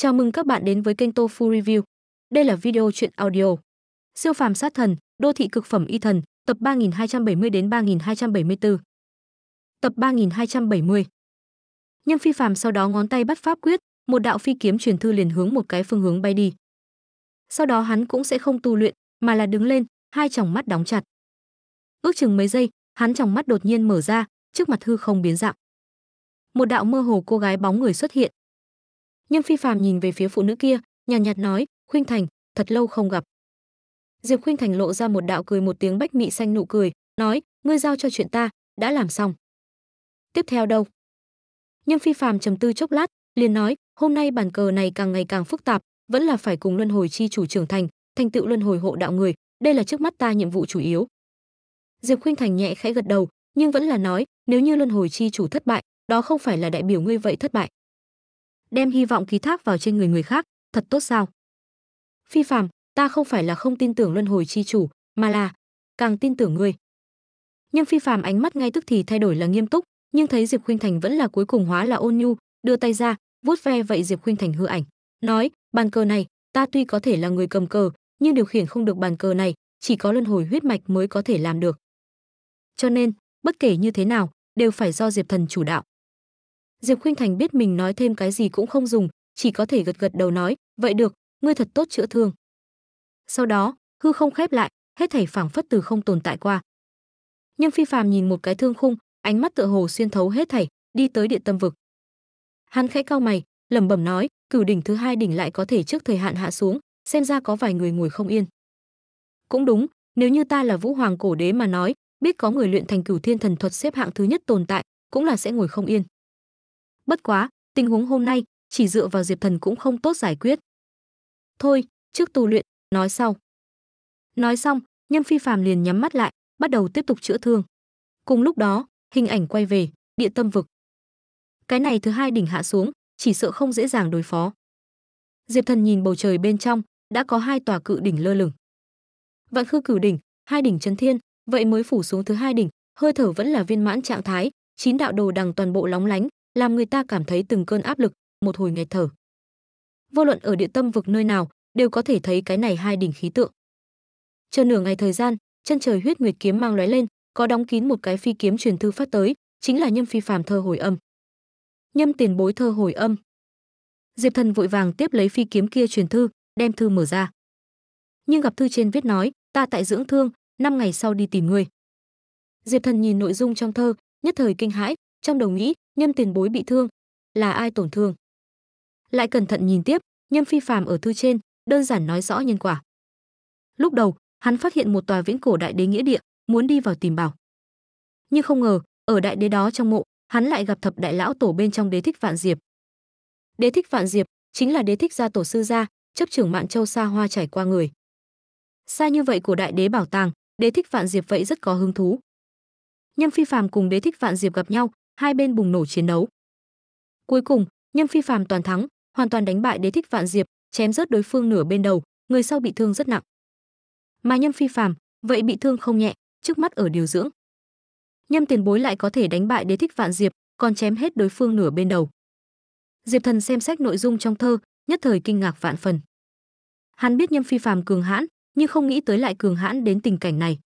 Chào mừng các bạn đến với kênh Tofu Review. Đây là video truyện audio. Siêu phàm sát thần, đô thị cực phẩm y thần, tập 3270 đến 3274. Tập 3270. Nhưng phi phàm sau đó ngón tay bắt pháp quyết, một đạo phi kiếm truyền thư liền hướng một cái phương hướng bay đi. Sau đó hắn cũng sẽ không tu luyện, mà là đứng lên, hai tròng mắt đóng chặt. Ước chừng mấy giây, hắn tròng mắt đột nhiên mở ra, trước mặt hư không biến dạng. Một đạo mơ hồ cô gái bóng người xuất hiện, nhưng phi phàm nhìn về phía phụ nữ kia nhàn nhạt, nhạt nói khuynh thành thật lâu không gặp diệp khuynh thành lộ ra một đạo cười một tiếng bách mị xanh nụ cười nói ngươi giao cho chuyện ta đã làm xong tiếp theo đâu nhưng phi phàm trầm tư chốc lát liền nói hôm nay bàn cờ này càng ngày càng phức tạp vẫn là phải cùng luân hồi chi chủ trưởng thành thành tựu luân hồi hộ đạo người đây là trước mắt ta nhiệm vụ chủ yếu diệp khuynh thành nhẹ khẽ gật đầu nhưng vẫn là nói nếu như luân hồi chi chủ thất bại đó không phải là đại biểu ngươi vậy thất bại đem hy vọng ký thác vào trên người người khác, thật tốt sao? Phi phàm, ta không phải là không tin tưởng luân hồi chi chủ, mà là càng tin tưởng ngươi. Nhưng Phi phàm ánh mắt ngay tức thì thay đổi là nghiêm túc, nhưng thấy Diệp Khuynh Thành vẫn là cuối cùng hóa là ôn nhu, đưa tay ra, vuốt ve vậy Diệp Khuynh Thành hư ảnh, nói, bàn cờ này, ta tuy có thể là người cầm cờ, nhưng điều khiển không được bàn cờ này, chỉ có luân hồi huyết mạch mới có thể làm được. Cho nên, bất kể như thế nào, đều phải do Diệp Thần chủ đạo. Diệp Khuynh Thành biết mình nói thêm cái gì cũng không dùng, chỉ có thể gật gật đầu nói, "Vậy được, ngươi thật tốt chữa thương." Sau đó, hư không khép lại, hết thảy phảng phất từ không tồn tại qua. Nhưng Phi Phàm nhìn một cái thương khung, ánh mắt tựa hồ xuyên thấu hết thảy, đi tới địa tâm vực. Hắn khẽ cau mày, lẩm bẩm nói, cửu đỉnh thứ hai đỉnh lại có thể trước thời hạn hạ xuống, xem ra có vài người ngồi không yên. Cũng đúng, nếu như ta là Vũ Hoàng cổ đế mà nói, biết có người luyện thành cửu thiên thần thuật xếp hạng thứ nhất tồn tại, cũng là sẽ ngồi không yên. Bất quá, tình huống hôm nay chỉ dựa vào Diệp Thần cũng không tốt giải quyết. Thôi, trước tu luyện, nói sau. Nói xong, Nhâm Phi Phàm liền nhắm mắt lại, bắt đầu tiếp tục chữa thương. Cùng lúc đó, hình ảnh quay về địa tâm vực. Cái này thứ hai đỉnh hạ xuống, chỉ sợ không dễ dàng đối phó. Diệp Thần nhìn bầu trời bên trong, đã có hai tòa cự đỉnh lơ lửng. Vạn Khư Cửu đỉnh, hai đỉnh trấn thiên, vậy mới phủ xuống thứ hai đỉnh, hơi thở vẫn là viên mãn trạng thái, chín đạo đồ đằng toàn bộ lóng lánh, làm người ta cảm thấy từng cơn áp lực, một hồi nghẹt thở. Vô luận ở địa tâm vực nơi nào, đều có thể thấy cái này hai đỉnh khí tượng. Chờ nửa ngày thời gian, chân trời huyết nguyệt kiếm mang lóe lên, có đóng kín một cái phi kiếm truyền thư phát tới, chính là Nhâm Phi Phàm thơ hồi âm. Nhâm tiền bối thơ hồi âm. Diệp Thần vội vàng tiếp lấy phi kiếm kia truyền thư, đem thư mở ra. Nhưng gặp thư trên viết nói, ta tại dưỡng thương, năm ngày sau đi tìm người. Diệp Thần nhìn nội dung trong thơ, nhất thời kinh hãi, trong đầu nghĩ nhâm tiền bối bị thương là ai tổn thương lại cẩn thận nhìn tiếp nhâm phi phàm ở thư trên đơn giản nói rõ nhân quả lúc đầu hắn phát hiện một tòa viễn cổ đại đế nghĩa địa muốn đi vào tìm bảo nhưng không ngờ ở đại đế đó trong mộ hắn lại gặp thập đại lão tổ bên trong đế thích vạn diệp đế thích vạn diệp chính là đế thích gia tổ sư gia chấp trưởng mạng châu xa hoa trải qua người xa như vậy của đại đế bảo tàng đế thích vạn diệp vậy rất có hứng thú nhâm phi phàm cùng đế thích vạn diệp gặp nhau hai bên bùng nổ chiến đấu. Cuối cùng, Nhâm Phi Phàm toàn thắng, hoàn toàn đánh bại Đế Thích Vạn Diệp, chém rớt đối phương nửa bên đầu, người sau bị thương rất nặng. Mà Nhâm Phi Phàm, vậy bị thương không nhẹ, trước mắt ở điều dưỡng. Nhâm Tiền Bối lại có thể đánh bại Đế Thích Vạn Diệp, còn chém hết đối phương nửa bên đầu. Diệp Thần xem xét nội dung trong thơ, nhất thời kinh ngạc vạn phần. Hắn biết Nhâm Phi Phàm cường hãn, nhưng không nghĩ tới lại cường hãn đến tình cảnh này.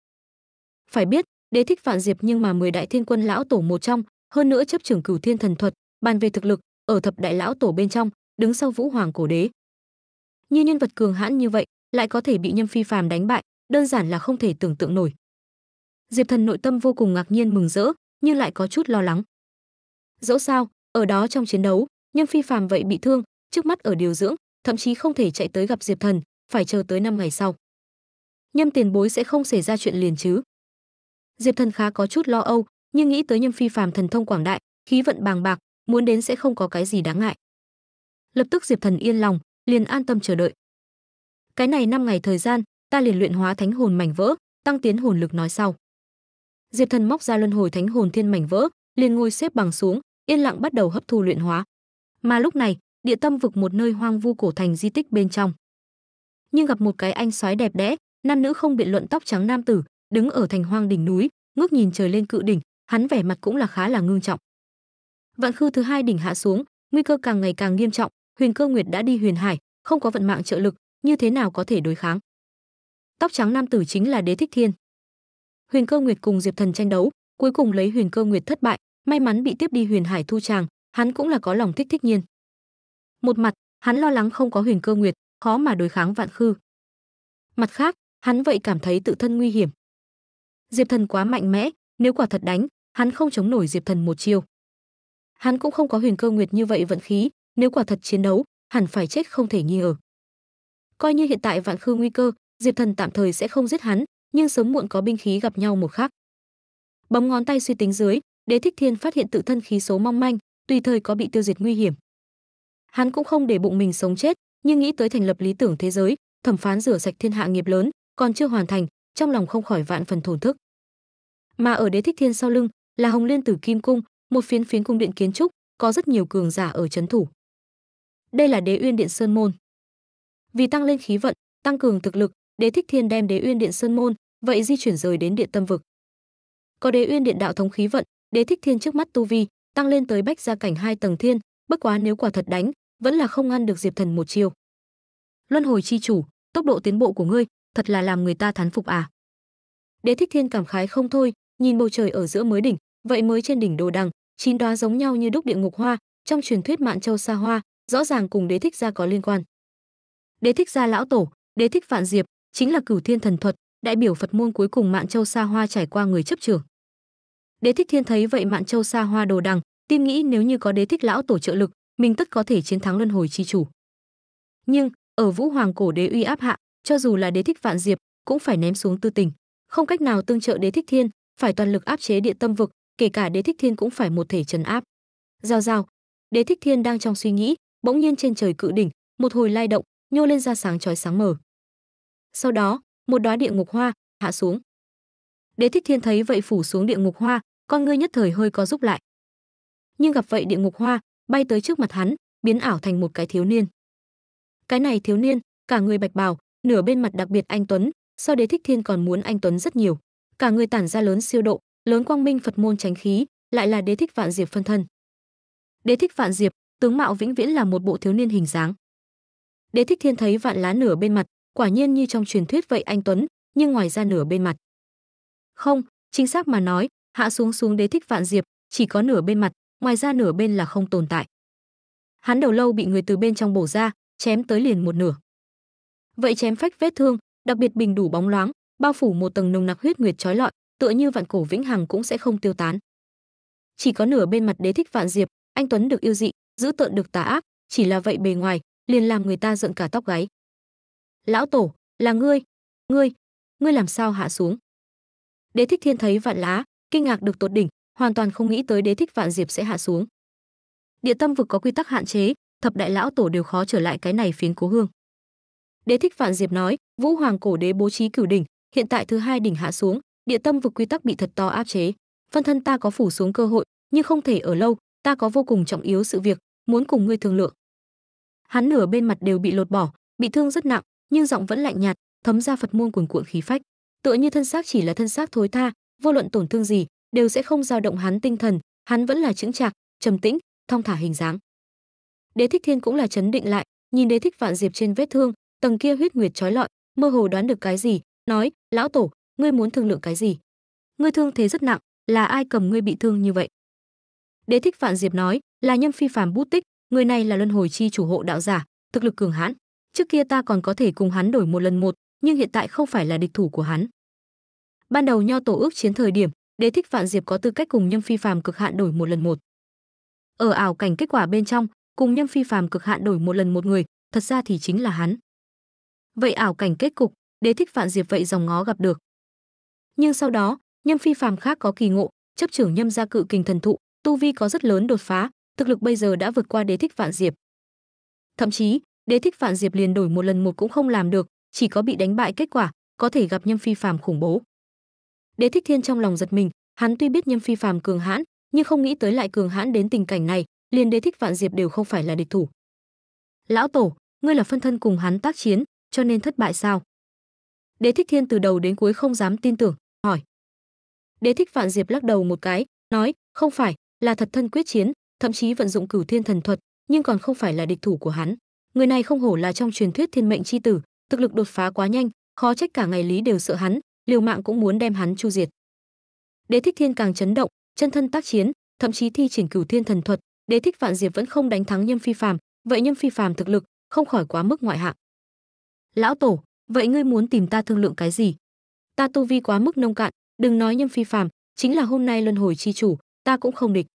Phải biết, Đế Thích Vạn Diệp nhưng mà 10 đại thiên quân lão tổ một trong, hơn nữa chấp trưởng cửu thiên thần thuật bàn về thực lực ở thập đại lão tổ bên trong đứng sau vũ hoàng cổ đế như nhân vật cường hãn như vậy lại có thể bị nhâm phi phàm đánh bại đơn giản là không thể tưởng tượng nổi diệp thần nội tâm vô cùng ngạc nhiên mừng rỡ nhưng lại có chút lo lắng dẫu sao ở đó trong chiến đấu nhâm phi phàm vậy bị thương trước mắt ở điều dưỡng thậm chí không thể chạy tới gặp diệp thần phải chờ tới năm ngày sau nhâm tiền bối sẽ không xảy ra chuyện liền chứ diệp thần khá có chút lo âu nhưng nghĩ tới Nhâm Phi phàm thần thông quảng đại, khí vận bàng bạc, muốn đến sẽ không có cái gì đáng ngại. Lập tức Diệp Thần yên lòng, liền an tâm chờ đợi. Cái này năm ngày thời gian, ta liền luyện hóa thánh hồn mảnh vỡ, tăng tiến hồn lực nói sau. Diệp Thần móc ra luân hồi thánh hồn thiên mảnh vỡ, liền ngồi xếp bằng xuống, yên lặng bắt đầu hấp thu luyện hóa. Mà lúc này, địa tâm vực một nơi hoang vu cổ thành di tích bên trong. Nhưng gặp một cái anh soái đẹp đẽ, nam nữ không biện luận tóc trắng nam tử, đứng ở thành hoang đỉnh núi, ngước nhìn trời lên cự đỉnh, hắn vẻ mặt cũng là khá là ngưng trọng. Vạn khư thứ hai đỉnh hạ xuống, nguy cơ càng ngày càng nghiêm trọng, Huyền Cơ Nguyệt đã đi Huyền Hải, không có vận mạng trợ lực, như thế nào có thể đối kháng? Tóc trắng nam tử chính là Đế Thích Thiên. Huyền Cơ Nguyệt cùng Diệp Thần tranh đấu, cuối cùng lấy Huyền Cơ Nguyệt thất bại, may mắn bị tiếp đi Huyền Hải thu tràng, hắn cũng là có lòng thích thích nhiên. Một mặt, hắn lo lắng không có Huyền Cơ Nguyệt, khó mà đối kháng Vạn Khư. Mặt khác, hắn vậy cảm thấy tự thân nguy hiểm. Diệp Thần quá mạnh mẽ, nếu quả thật đánh, hắn không chống nổi Diệp Thần một chiêu. Hắn cũng không có Huyền Cơ Nguyệt như vậy vận khí, nếu quả thật chiến đấu, hẳn phải chết không thể nghi ngờ. Coi như hiện tại vạn khư nguy cơ, Diệp Thần tạm thời sẽ không giết hắn, nhưng sớm muộn có binh khí gặp nhau một khắc. Bấm ngón tay suy tính dưới, Đế Thích Thiên phát hiện tự thân khí số mong manh, tùy thời có bị tiêu diệt nguy hiểm. Hắn cũng không để bụng mình sống chết, nhưng nghĩ tới thành lập lý tưởng thế giới, thẩm phán rửa sạch thiên hạ nghiệp lớn, còn chưa hoàn thành, trong lòng không khỏi vạn phần thổn thức. Mà ở Đế Thích Thiên sau lưng, là Hồng Liên Tử Kim Cung, một phiến phiến cung điện kiến trúc, có rất nhiều cường giả ở chấn thủ. Đây là Đế Uyên Điện Sơn môn. Vì tăng lên khí vận, tăng cường thực lực, Đế Thích Thiên đem Đế Uyên Điện Sơn môn, vậy di chuyển rời đến Điện Tâm vực. Có Đế Uyên Điện đạo thống khí vận, Đế Thích Thiên trước mắt tu vi tăng lên tới bách gia cảnh hai tầng thiên, bất quá nếu quả thật đánh, vẫn là không ngăn được Diệp Thần một chiêu. Luân hồi chi chủ, tốc độ tiến bộ của ngươi, thật là làm người ta thán phục à. Đế Thích Thiên cảm khái không thôi, nhìn bầu trời ở giữa mới đỉnh vậy mới trên đỉnh đồ đằng chín đóa giống nhau như đúc địa ngục hoa trong truyền thuyết mạn châu xa hoa rõ ràng cùng đế thích gia có liên quan đế thích gia lão tổ đế thích vạn diệp chính là cửu thiên thần thuật đại biểu phật môn cuối cùng mạn châu xa hoa trải qua người chấp trưởng đế thích thiên thấy vậy mạn châu xa hoa đồ đằng tim nghĩ nếu như có đế thích lão tổ trợ lực mình tất có thể chiến thắng luân hồi chi chủ nhưng ở vũ hoàng cổ đế uy áp hạ cho dù là đế thích vạn diệp cũng phải ném xuống tư tình không cách nào tương trợ đế thích thiên phải toàn lực áp chế địa tâm vực, kể cả Đế Thích Thiên cũng phải một thể trấn áp. Giao giao, Đế Thích Thiên đang trong suy nghĩ, bỗng nhiên trên trời cự đỉnh, một hồi lai động, nhô lên ra sáng chói sáng mở. Sau đó, một đóa địa ngục hoa hạ xuống. Đế Thích Thiên thấy vậy phủ xuống địa ngục hoa, con ngươi nhất thời hơi có giúp lại. Nhưng gặp vậy địa ngục hoa bay tới trước mặt hắn, biến ảo thành một cái thiếu niên. Cái này thiếu niên, cả người bạch bào, nửa bên mặt đặc biệt anh tuấn, so Đế Thích Thiên còn muốn anh tuấn rất nhiều cả người tản ra lớn siêu độ lớn quang minh phật môn tránh khí lại là đế thích vạn diệp phân thân đế thích vạn diệp tướng mạo vĩnh viễn là một bộ thiếu niên hình dáng đế thích thiên thấy vạn lá nửa bên mặt quả nhiên như trong truyền thuyết vậy anh tuấn nhưng ngoài ra nửa bên mặt không chính xác mà nói hạ xuống xuống đế thích vạn diệp chỉ có nửa bên mặt ngoài ra nửa bên là không tồn tại hắn đầu lâu bị người từ bên trong bổ ra chém tới liền một nửa vậy chém phách vết thương đặc biệt bình đủ bóng loáng bao phủ một tầng nồng nặc huyết nguyệt trói lọi, tựa như vạn cổ vĩnh hằng cũng sẽ không tiêu tán. Chỉ có nửa bên mặt đế thích vạn diệp, anh tuấn được yêu dị, giữ tợn được tà ác, chỉ là vậy bề ngoài, liền làm người ta giận cả tóc gáy. Lão tổ, là ngươi, ngươi, ngươi làm sao hạ xuống? Đế thích thiên thấy vạn lá, kinh ngạc được tột đỉnh, hoàn toàn không nghĩ tới đế thích vạn diệp sẽ hạ xuống. Địa tâm vực có quy tắc hạn chế, thập đại lão tổ đều khó trở lại cái này phiến cố hương. Đế thích vạn diệp nói, vũ hoàng cổ đế bố trí cửu đỉnh, hiện tại thứ hai đỉnh hạ xuống địa tâm vực quy tắc bị thật to áp chế phân thân ta có phủ xuống cơ hội nhưng không thể ở lâu ta có vô cùng trọng yếu sự việc muốn cùng ngươi thương lượng hắn nửa bên mặt đều bị lột bỏ bị thương rất nặng nhưng giọng vẫn lạnh nhạt thấm ra phật môn cuồn cuộn khí phách tựa như thân xác chỉ là thân xác thối tha vô luận tổn thương gì đều sẽ không dao động hắn tinh thần hắn vẫn là chững chạc trầm tĩnh thong thả hình dáng đế thích thiên cũng là chấn định lại nhìn đế thích vạn diệp trên vết thương tầng kia huyết nguyệt trói lọi mơ hồ đoán được cái gì nói, lão tổ, ngươi muốn thương lượng cái gì? Ngươi thương thế rất nặng, là ai cầm ngươi bị thương như vậy? Đế thích Vạn Diệp nói, là nhâm phi phàm bút tích, người này là luân hồi chi chủ hộ đạo giả, thực lực cường hãn. Trước kia ta còn có thể cùng hắn đổi một lần một, nhưng hiện tại không phải là địch thủ của hắn. Ban đầu nho tổ ước chiến thời điểm, Đế thích Vạn Diệp có tư cách cùng Nhâm Phi Phàm cực hạn đổi một lần một. Ở ảo cảnh kết quả bên trong, cùng Nhâm Phi Phàm cực hạn đổi một lần một người, thật ra thì chính là hắn. Vậy ảo cảnh kết cục, đế thích vạn diệp vậy dòng ngó gặp được. Nhưng sau đó, nhâm phi phàm khác có kỳ ngộ, chấp trưởng nhâm gia cự kình thần thụ, tu vi có rất lớn đột phá, thực lực bây giờ đã vượt qua đế thích vạn diệp. Thậm chí, đế thích vạn diệp liền đổi một lần một cũng không làm được, chỉ có bị đánh bại kết quả, có thể gặp nhâm phi phàm khủng bố. Đế thích thiên trong lòng giật mình, hắn tuy biết nhâm phi phàm cường hãn, nhưng không nghĩ tới lại cường hãn đến tình cảnh này, liền đế thích vạn diệp đều không phải là địch thủ. Lão tổ, ngươi là phân thân cùng hắn tác chiến, cho nên thất bại sao? Đế Thích Thiên từ đầu đến cuối không dám tin tưởng, hỏi. Đế Thích Vạn Diệp lắc đầu một cái, nói, không phải, là thật thân quyết chiến, thậm chí vận dụng cửu thiên thần thuật, nhưng còn không phải là địch thủ của hắn. Người này không hổ là trong truyền thuyết thiên mệnh chi tử, thực lực đột phá quá nhanh, khó trách cả ngày lý đều sợ hắn, liều mạng cũng muốn đem hắn chu diệt. Đế Thích Thiên càng chấn động, chân thân tác chiến, thậm chí thi triển cửu thiên thần thuật, Đế Thích Vạn Diệp vẫn không đánh thắng Nhâm Phi Phàm, vậy Nhâm Phi Phàm thực lực không khỏi quá mức ngoại hạng. Lão tổ, vậy ngươi muốn tìm ta thương lượng cái gì ta tu vi quá mức nông cạn đừng nói nhâm phi phàm chính là hôm nay luân hồi chi chủ ta cũng không địch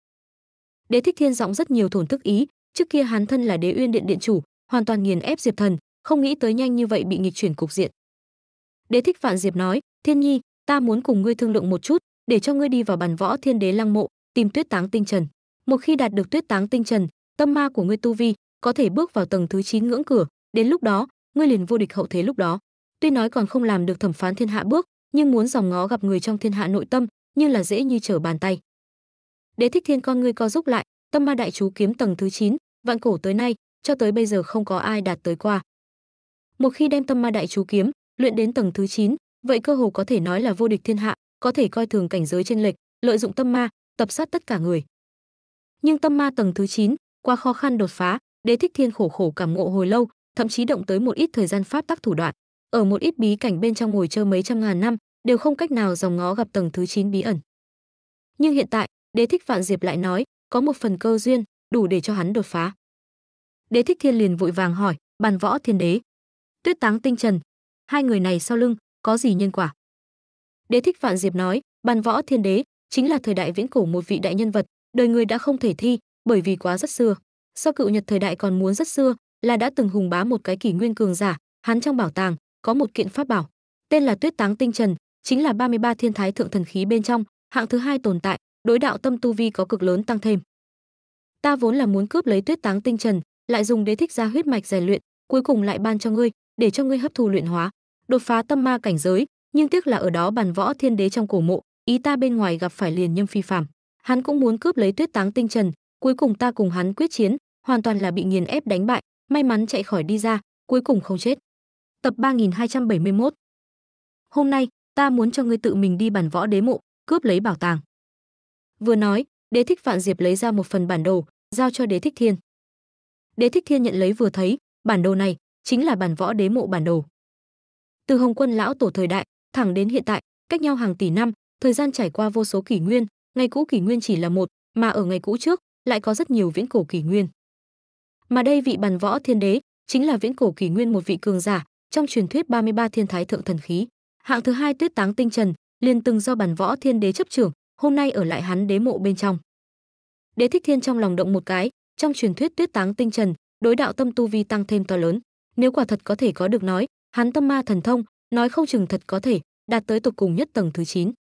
đế thích thiên giọng rất nhiều thổn thức ý trước kia hắn thân là đế uyên điện điện chủ hoàn toàn nghiền ép diệp thần không nghĩ tới nhanh như vậy bị nghịch chuyển cục diện đế thích vạn diệp nói thiên nhi ta muốn cùng ngươi thương lượng một chút để cho ngươi đi vào bàn võ thiên đế lăng mộ tìm tuyết táng tinh trần một khi đạt được tuyết táng tinh trần tâm ma của ngươi tu vi có thể bước vào tầng thứ 9 ngưỡng cửa đến lúc đó ngươi liền vô địch hậu thế lúc đó tuy nói còn không làm được thẩm phán thiên hạ bước nhưng muốn dòng ngó gặp người trong thiên hạ nội tâm như là dễ như trở bàn tay đế thích thiên con ngươi co giúp lại tâm ma đại chú kiếm tầng thứ 9, vạn cổ tới nay cho tới bây giờ không có ai đạt tới qua một khi đem tâm ma đại chú kiếm luyện đến tầng thứ 9, vậy cơ hồ có thể nói là vô địch thiên hạ có thể coi thường cảnh giới trên lệch lợi dụng tâm ma tập sát tất cả người nhưng tâm ma tầng thứ 9, qua khó khăn đột phá đế thích thiên khổ khổ cảm ngộ hồi lâu thậm chí động tới một ít thời gian pháp tắc thủ đoạn. Ở một ít bí cảnh bên trong ngồi chơi mấy trăm ngàn năm, đều không cách nào dòng ngó gặp tầng thứ 9 bí ẩn. Nhưng hiện tại, Đế Thích Vạn Diệp lại nói, có một phần cơ duyên, đủ để cho hắn đột phá. Đế Thích Thiên liền vội vàng hỏi, bàn võ thiên đế. Tuyết Táng Tinh Trần, hai người này sau lưng, có gì nhân quả? Đế Thích Vạn Diệp nói, bàn võ thiên đế, chính là thời đại viễn cổ một vị đại nhân vật, đời người đã không thể thi, bởi vì quá rất xưa. Sau cựu Nhật thời đại còn muốn rất xưa, là đã từng hùng bá một cái kỷ nguyên cường giả, hắn trong bảo tàng có một kiện pháp bảo, tên là Tuyết Táng Tinh Trần, chính là 33 thiên thái thượng thần khí bên trong, hạng thứ hai tồn tại, đối đạo tâm tu vi có cực lớn tăng thêm. Ta vốn là muốn cướp lấy Tuyết Táng Tinh Trần, lại dùng đế thích ra huyết mạch rèn luyện, cuối cùng lại ban cho ngươi, để cho ngươi hấp thu luyện hóa, đột phá tâm ma cảnh giới, nhưng tiếc là ở đó bàn võ thiên đế trong cổ mộ, ý ta bên ngoài gặp phải liền nhâm phi phàm, hắn cũng muốn cướp lấy Tuyết Táng Tinh Trần, cuối cùng ta cùng hắn quyết chiến, hoàn toàn là bị nghiền ép đánh bại, may mắn chạy khỏi đi ra, cuối cùng không chết. Tập 3271 Hôm nay, ta muốn cho ngươi tự mình đi bản võ đế mộ, cướp lấy bảo tàng. Vừa nói, đế thích Vạn Diệp lấy ra một phần bản đồ, giao cho đế thích thiên. Đế thích thiên nhận lấy vừa thấy, bản đồ này chính là bản võ đế mộ bản đồ. Từ Hồng Quân lão tổ thời đại, thẳng đến hiện tại, cách nhau hàng tỷ năm, thời gian trải qua vô số kỷ nguyên, ngày cũ kỷ nguyên chỉ là một, mà ở ngày cũ trước lại có rất nhiều viễn cổ kỷ nguyên. Mà đây vị bàn võ thiên đế chính là viễn cổ kỷ nguyên một vị cường giả trong truyền thuyết 33 thiên thái thượng thần khí. Hạng thứ hai Tuyết Táng Tinh Trần, liền từng do bàn võ thiên đế chấp trưởng, hôm nay ở lại hắn đế mộ bên trong. Đế Thích Thiên trong lòng động một cái, trong truyền thuyết Tuyết Táng Tinh Trần, đối đạo tâm tu vi tăng thêm to lớn, nếu quả thật có thể có được nói, hắn tâm ma thần thông, nói không chừng thật có thể đạt tới tột cùng nhất tầng thứ 9.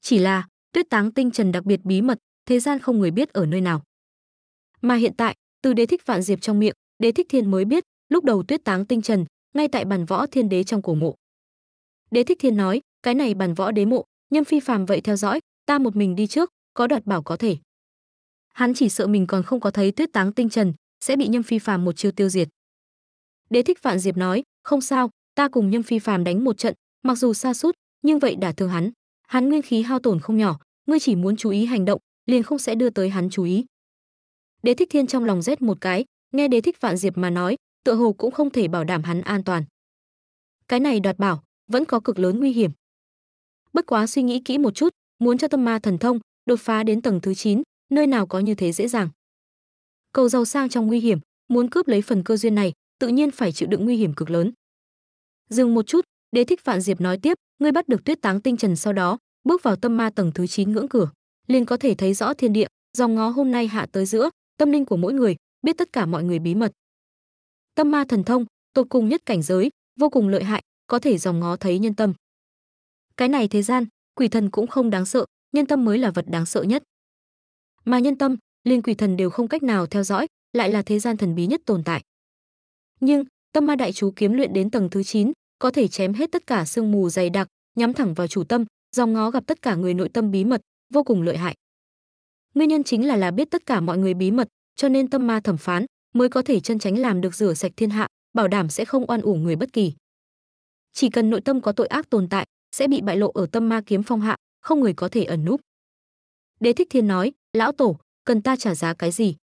Chỉ là, Tuyết Táng Tinh Trần đặc biệt bí mật, thế gian không người biết ở nơi nào. Mà hiện tại, từ đế thích vạn diệp trong miệng đế thích thiên mới biết lúc đầu tuyết táng tinh trần ngay tại bản võ thiên đế trong cổ mộ đế thích thiên nói cái này bản võ đế mộ nhâm phi phàm vậy theo dõi ta một mình đi trước có đoạt bảo có thể hắn chỉ sợ mình còn không có thấy tuyết táng tinh trần sẽ bị nhâm phi phàm một chiêu tiêu diệt đế thích vạn diệp nói không sao ta cùng nhâm phi phàm đánh một trận mặc dù xa sút nhưng vậy đã thương hắn hắn nguyên khí hao tổn không nhỏ ngươi chỉ muốn chú ý hành động liền không sẽ đưa tới hắn chú ý Đế Thích Thiên trong lòng rét một cái, nghe Đế Thích Vạn Diệp mà nói, tựa hồ cũng không thể bảo đảm hắn an toàn. Cái này đoạt bảo, vẫn có cực lớn nguy hiểm. Bất quá suy nghĩ kỹ một chút, muốn cho tâm ma thần thông đột phá đến tầng thứ 9, nơi nào có như thế dễ dàng. Cầu giàu sang trong nguy hiểm, muốn cướp lấy phần cơ duyên này, tự nhiên phải chịu đựng nguy hiểm cực lớn. Dừng một chút, Đế Thích Vạn Diệp nói tiếp, ngươi bắt được Tuyết Táng Tinh Trần sau đó, bước vào tâm ma tầng thứ 9 ngưỡng cửa, liền có thể thấy rõ thiên địa, dòng ngó hôm nay hạ tới giữa, tâm linh của mỗi người, biết tất cả mọi người bí mật. Tâm ma thần thông, tột cùng nhất cảnh giới, vô cùng lợi hại, có thể dòng ngó thấy nhân tâm. Cái này thế gian, quỷ thần cũng không đáng sợ, nhân tâm mới là vật đáng sợ nhất. Mà nhân tâm, liên quỷ thần đều không cách nào theo dõi, lại là thế gian thần bí nhất tồn tại. Nhưng, tâm ma đại chú kiếm luyện đến tầng thứ 9, có thể chém hết tất cả sương mù dày đặc, nhắm thẳng vào chủ tâm, dòng ngó gặp tất cả người nội tâm bí mật, vô cùng lợi hại. Nguyên nhân chính là là biết tất cả mọi người bí mật, cho nên tâm ma thẩm phán mới có thể chân tránh làm được rửa sạch thiên hạ, bảo đảm sẽ không oan uổng người bất kỳ. Chỉ cần nội tâm có tội ác tồn tại, sẽ bị bại lộ ở tâm ma kiếm phong hạ, không người có thể ẩn núp. Đế Thích Thiên nói, lão tổ, cần ta trả giá cái gì?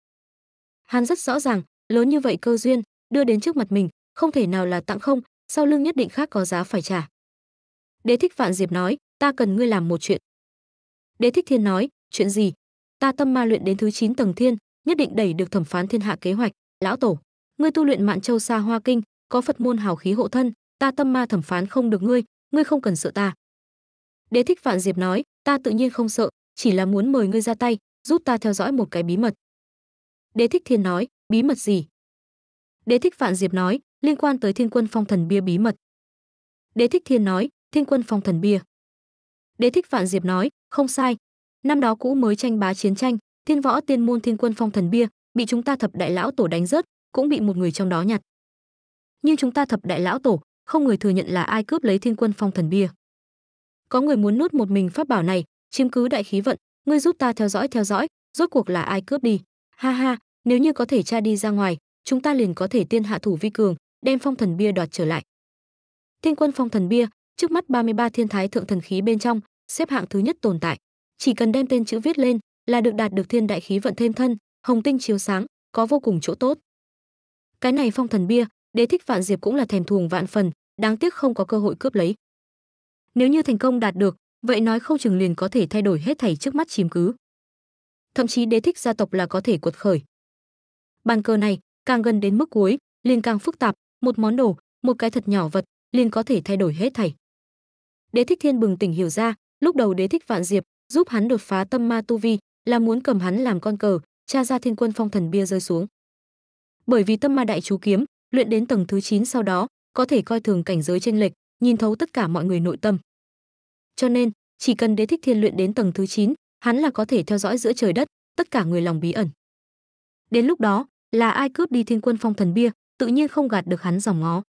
Hắn rất rõ ràng, lớn như vậy cơ duyên, đưa đến trước mặt mình, không thể nào là tặng không, sau lưng nhất định khác có giá phải trả. Đế Thích Vạn Diệp nói, ta cần ngươi làm một chuyện. Đế Thích Thiên nói, chuyện gì, ta tâm ma luyện đến thứ 9 tầng thiên, nhất định đẩy được thẩm phán thiên hạ kế hoạch, lão tổ, ngươi tu luyện Mạn Châu Sa Hoa Kinh, có Phật môn hào khí hộ thân, ta tâm ma thẩm phán không được ngươi, ngươi không cần sợ ta." Đế thích Vạn Diệp nói, "Ta tự nhiên không sợ, chỉ là muốn mời ngươi ra tay, giúp ta theo dõi một cái bí mật." Đế thích Thiên nói, "Bí mật gì?" Đế thích Vạn Diệp nói, "Liên quan tới Thiên Quân Phong Thần Bia bí mật." Đế thích Thiên nói, "Thiên Quân Phong Thần Bia." Đế thích Vạn Diệp nói, "Không sai, năm đó cũ mới tranh bá chiến tranh thiên võ tiên môn thiên quân phong thần bia bị chúng ta thập đại lão tổ đánh rớt cũng bị một người trong đó nhặt nhưng chúng ta thập đại lão tổ không người thừa nhận là ai cướp lấy thiên quân phong thần bia có người muốn nuốt một mình pháp bảo này chiếm cứ đại khí vận ngươi giúp ta theo dõi theo dõi rốt cuộc là ai cướp đi ha ha nếu như có thể tra đi ra ngoài chúng ta liền có thể tiên hạ thủ vi cường đem phong thần bia đoạt trở lại thiên quân phong thần bia trước mắt 33 thiên thái thượng thần khí bên trong xếp hạng thứ nhất tồn tại chỉ cần đem tên chữ viết lên là được đạt được thiên đại khí vận thêm thân, hồng tinh chiếu sáng, có vô cùng chỗ tốt. Cái này phong thần bia, đế thích vạn diệp cũng là thèm thuồng vạn phần, đáng tiếc không có cơ hội cướp lấy. Nếu như thành công đạt được, vậy nói không chừng liền có thể thay đổi hết thảy trước mắt chiếm cứ. Thậm chí đế thích gia tộc là có thể cuột khởi. Bàn cờ này, càng gần đến mức cuối, liền càng phức tạp, một món đồ, một cái thật nhỏ vật, liền có thể thay đổi hết thảy. Đế thích thiên bừng tỉnh hiểu ra, lúc đầu đế thích vạn diệp giúp hắn đột phá tâm ma tu vi, là muốn cầm hắn làm con cờ, tra ra thiên quân phong thần bia rơi xuống. Bởi vì tâm ma đại chú kiếm, luyện đến tầng thứ 9 sau đó, có thể coi thường cảnh giới trên lệch, nhìn thấu tất cả mọi người nội tâm. Cho nên, chỉ cần Đế Thích Thiên luyện đến tầng thứ 9, hắn là có thể theo dõi giữa trời đất tất cả người lòng bí ẩn. Đến lúc đó, là ai cướp đi Thiên Quân Phong Thần Bia, tự nhiên không gạt được hắn dòng ngó.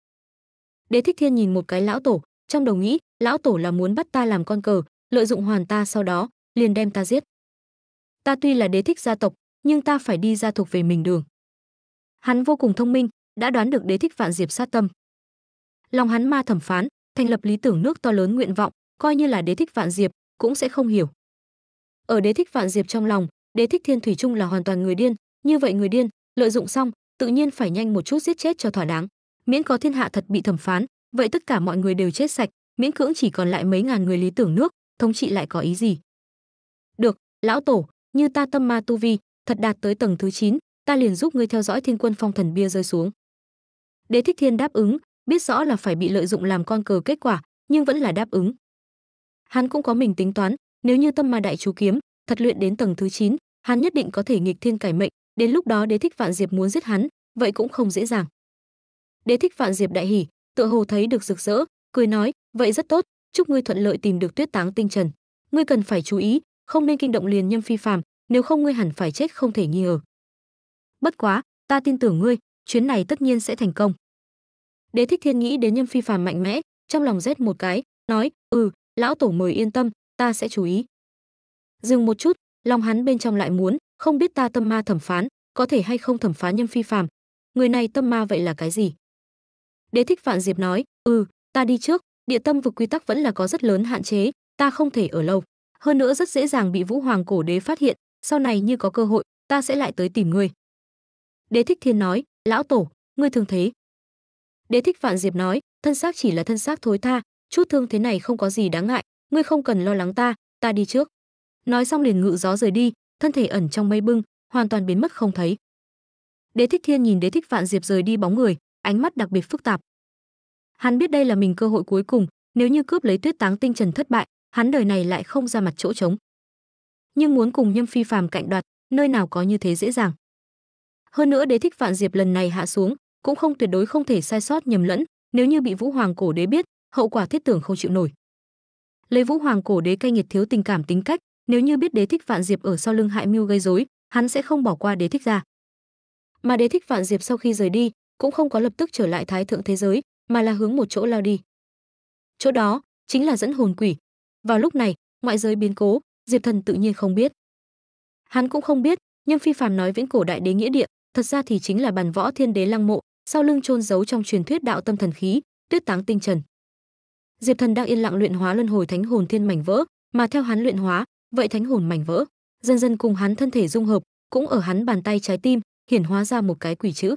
Đế Thích Thiên nhìn một cái lão tổ, trong đầu nghĩ, lão tổ là muốn bắt ta làm con cờ, lợi dụng hoàn ta sau đó, liền đem ta giết. Ta tuy là đế thích gia tộc, nhưng ta phải đi gia thuộc về mình đường. Hắn vô cùng thông minh, đã đoán được đế thích vạn diệp sát tâm. Lòng hắn ma thẩm phán, thành lập lý tưởng nước to lớn nguyện vọng, coi như là đế thích vạn diệp, cũng sẽ không hiểu. Ở đế thích vạn diệp trong lòng, đế thích thiên thủy trung là hoàn toàn người điên, như vậy người điên, lợi dụng xong, tự nhiên phải nhanh một chút giết chết cho thỏa đáng. Miễn có thiên hạ thật bị thẩm phán, vậy tất cả mọi người đều chết sạch, miễn cưỡng chỉ còn lại mấy ngàn người lý tưởng nước, thống trị lại có ý gì? Lão tổ, như ta tâm ma tu vi, thật đạt tới tầng thứ 9, ta liền giúp ngươi theo dõi Thiên Quân Phong Thần bia rơi xuống. Đế Thích Thiên đáp ứng, biết rõ là phải bị lợi dụng làm con cờ kết quả, nhưng vẫn là đáp ứng. Hắn cũng có mình tính toán, nếu như tâm ma đại chú kiếm thật luyện đến tầng thứ 9, hắn nhất định có thể nghịch thiên cải mệnh, đến lúc đó Đế Thích Vạn Diệp muốn giết hắn, vậy cũng không dễ dàng. Đế Thích Vạn Diệp đại hỉ, tựa hồ thấy được rực rỡ, cười nói, vậy rất tốt, chúc ngươi thuận lợi tìm được Tuyết Táng Tinh Trần. Ngươi cần phải chú ý, không nên kinh động liền nhâm phi phàm nếu không ngươi hẳn phải chết không thể nghi ngờ bất quá ta tin tưởng ngươi chuyến này tất nhiên sẽ thành công đế thích thiên nghĩ đến nhâm phi phàm mạnh mẽ trong lòng rét một cái nói ừ lão tổ mời yên tâm ta sẽ chú ý dừng một chút lòng hắn bên trong lại muốn không biết ta tâm ma thẩm phán có thể hay không thẩm phán nhâm phi phàm người này tâm ma vậy là cái gì đế thích vạn diệp nói ừ ta đi trước địa tâm vực quy tắc vẫn là có rất lớn hạn chế ta không thể ở lâu hơn nữa rất dễ dàng bị Vũ Hoàng cổ đế phát hiện, sau này như có cơ hội, ta sẽ lại tới tìm ngươi." Đế Thích Thiên nói, "Lão tổ, ngươi thường thế?" Đế Thích Vạn Diệp nói, "Thân xác chỉ là thân xác thối tha, chút thương thế này không có gì đáng ngại, ngươi không cần lo lắng ta, ta đi trước." Nói xong liền ngự gió rời đi, thân thể ẩn trong mây bưng, hoàn toàn biến mất không thấy. Đế Thích Thiên nhìn Đế Thích Vạn Diệp rời đi bóng người, ánh mắt đặc biệt phức tạp. Hắn biết đây là mình cơ hội cuối cùng, nếu như cướp lấy Tuyết Táng Tinh Trần thất bại, hắn đời này lại không ra mặt chỗ trống. Nhưng muốn cùng Nhâm Phi Phàm cạnh đoạt, nơi nào có như thế dễ dàng. Hơn nữa đế thích Vạn Diệp lần này hạ xuống, cũng không tuyệt đối không thể sai sót nhầm lẫn, nếu như bị Vũ Hoàng cổ đế biết, hậu quả thiết tưởng không chịu nổi. Lấy Vũ Hoàng cổ đế cay nghiệt thiếu tình cảm tính cách, nếu như biết đế thích Vạn Diệp ở sau lưng hại mưu gây rối, hắn sẽ không bỏ qua đế thích ra Mà đế thích Vạn Diệp sau khi rời đi, cũng không có lập tức trở lại thái thượng thế giới, mà là hướng một chỗ lao đi. Chỗ đó chính là dẫn hồn quỷ, vào lúc này, ngoại giới biến cố, Diệp Thần tự nhiên không biết. Hắn cũng không biết, nhưng phi phàm nói viễn cổ đại đế nghĩa địa, thật ra thì chính là bàn võ thiên đế lăng mộ, sau lưng chôn giấu trong truyền thuyết đạo tâm thần khí, tuyết táng tinh trần. Diệp Thần đang yên lặng luyện hóa luân hồi thánh hồn thiên mảnh vỡ, mà theo hắn luyện hóa, vậy thánh hồn mảnh vỡ, dần dần cùng hắn thân thể dung hợp, cũng ở hắn bàn tay trái tim, hiển hóa ra một cái quỷ chữ.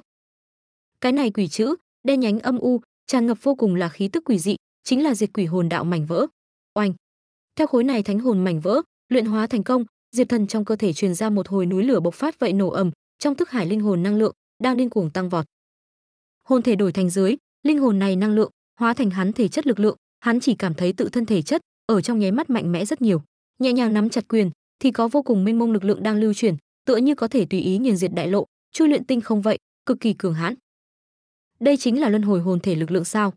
Cái này quỷ chữ, đen nhánh âm u, tràn ngập vô cùng là khí tức quỷ dị, chính là diệt quỷ hồn đạo mảnh vỡ. Oanh! theo khối này thánh hồn mảnh vỡ luyện hóa thành công diệp thần trong cơ thể truyền ra một hồi núi lửa bộc phát vậy nổ ầm trong thức hải linh hồn năng lượng đang điên cuồng tăng vọt hồn thể đổi thành dưới linh hồn này năng lượng hóa thành hắn thể chất lực lượng hắn chỉ cảm thấy tự thân thể chất ở trong nháy mắt mạnh mẽ rất nhiều nhẹ nhàng nắm chặt quyền thì có vô cùng mênh mông lực lượng đang lưu chuyển tựa như có thể tùy ý nghiền diệt đại lộ chui luyện tinh không vậy cực kỳ cường hãn đây chính là luân hồi hồn thể lực lượng sao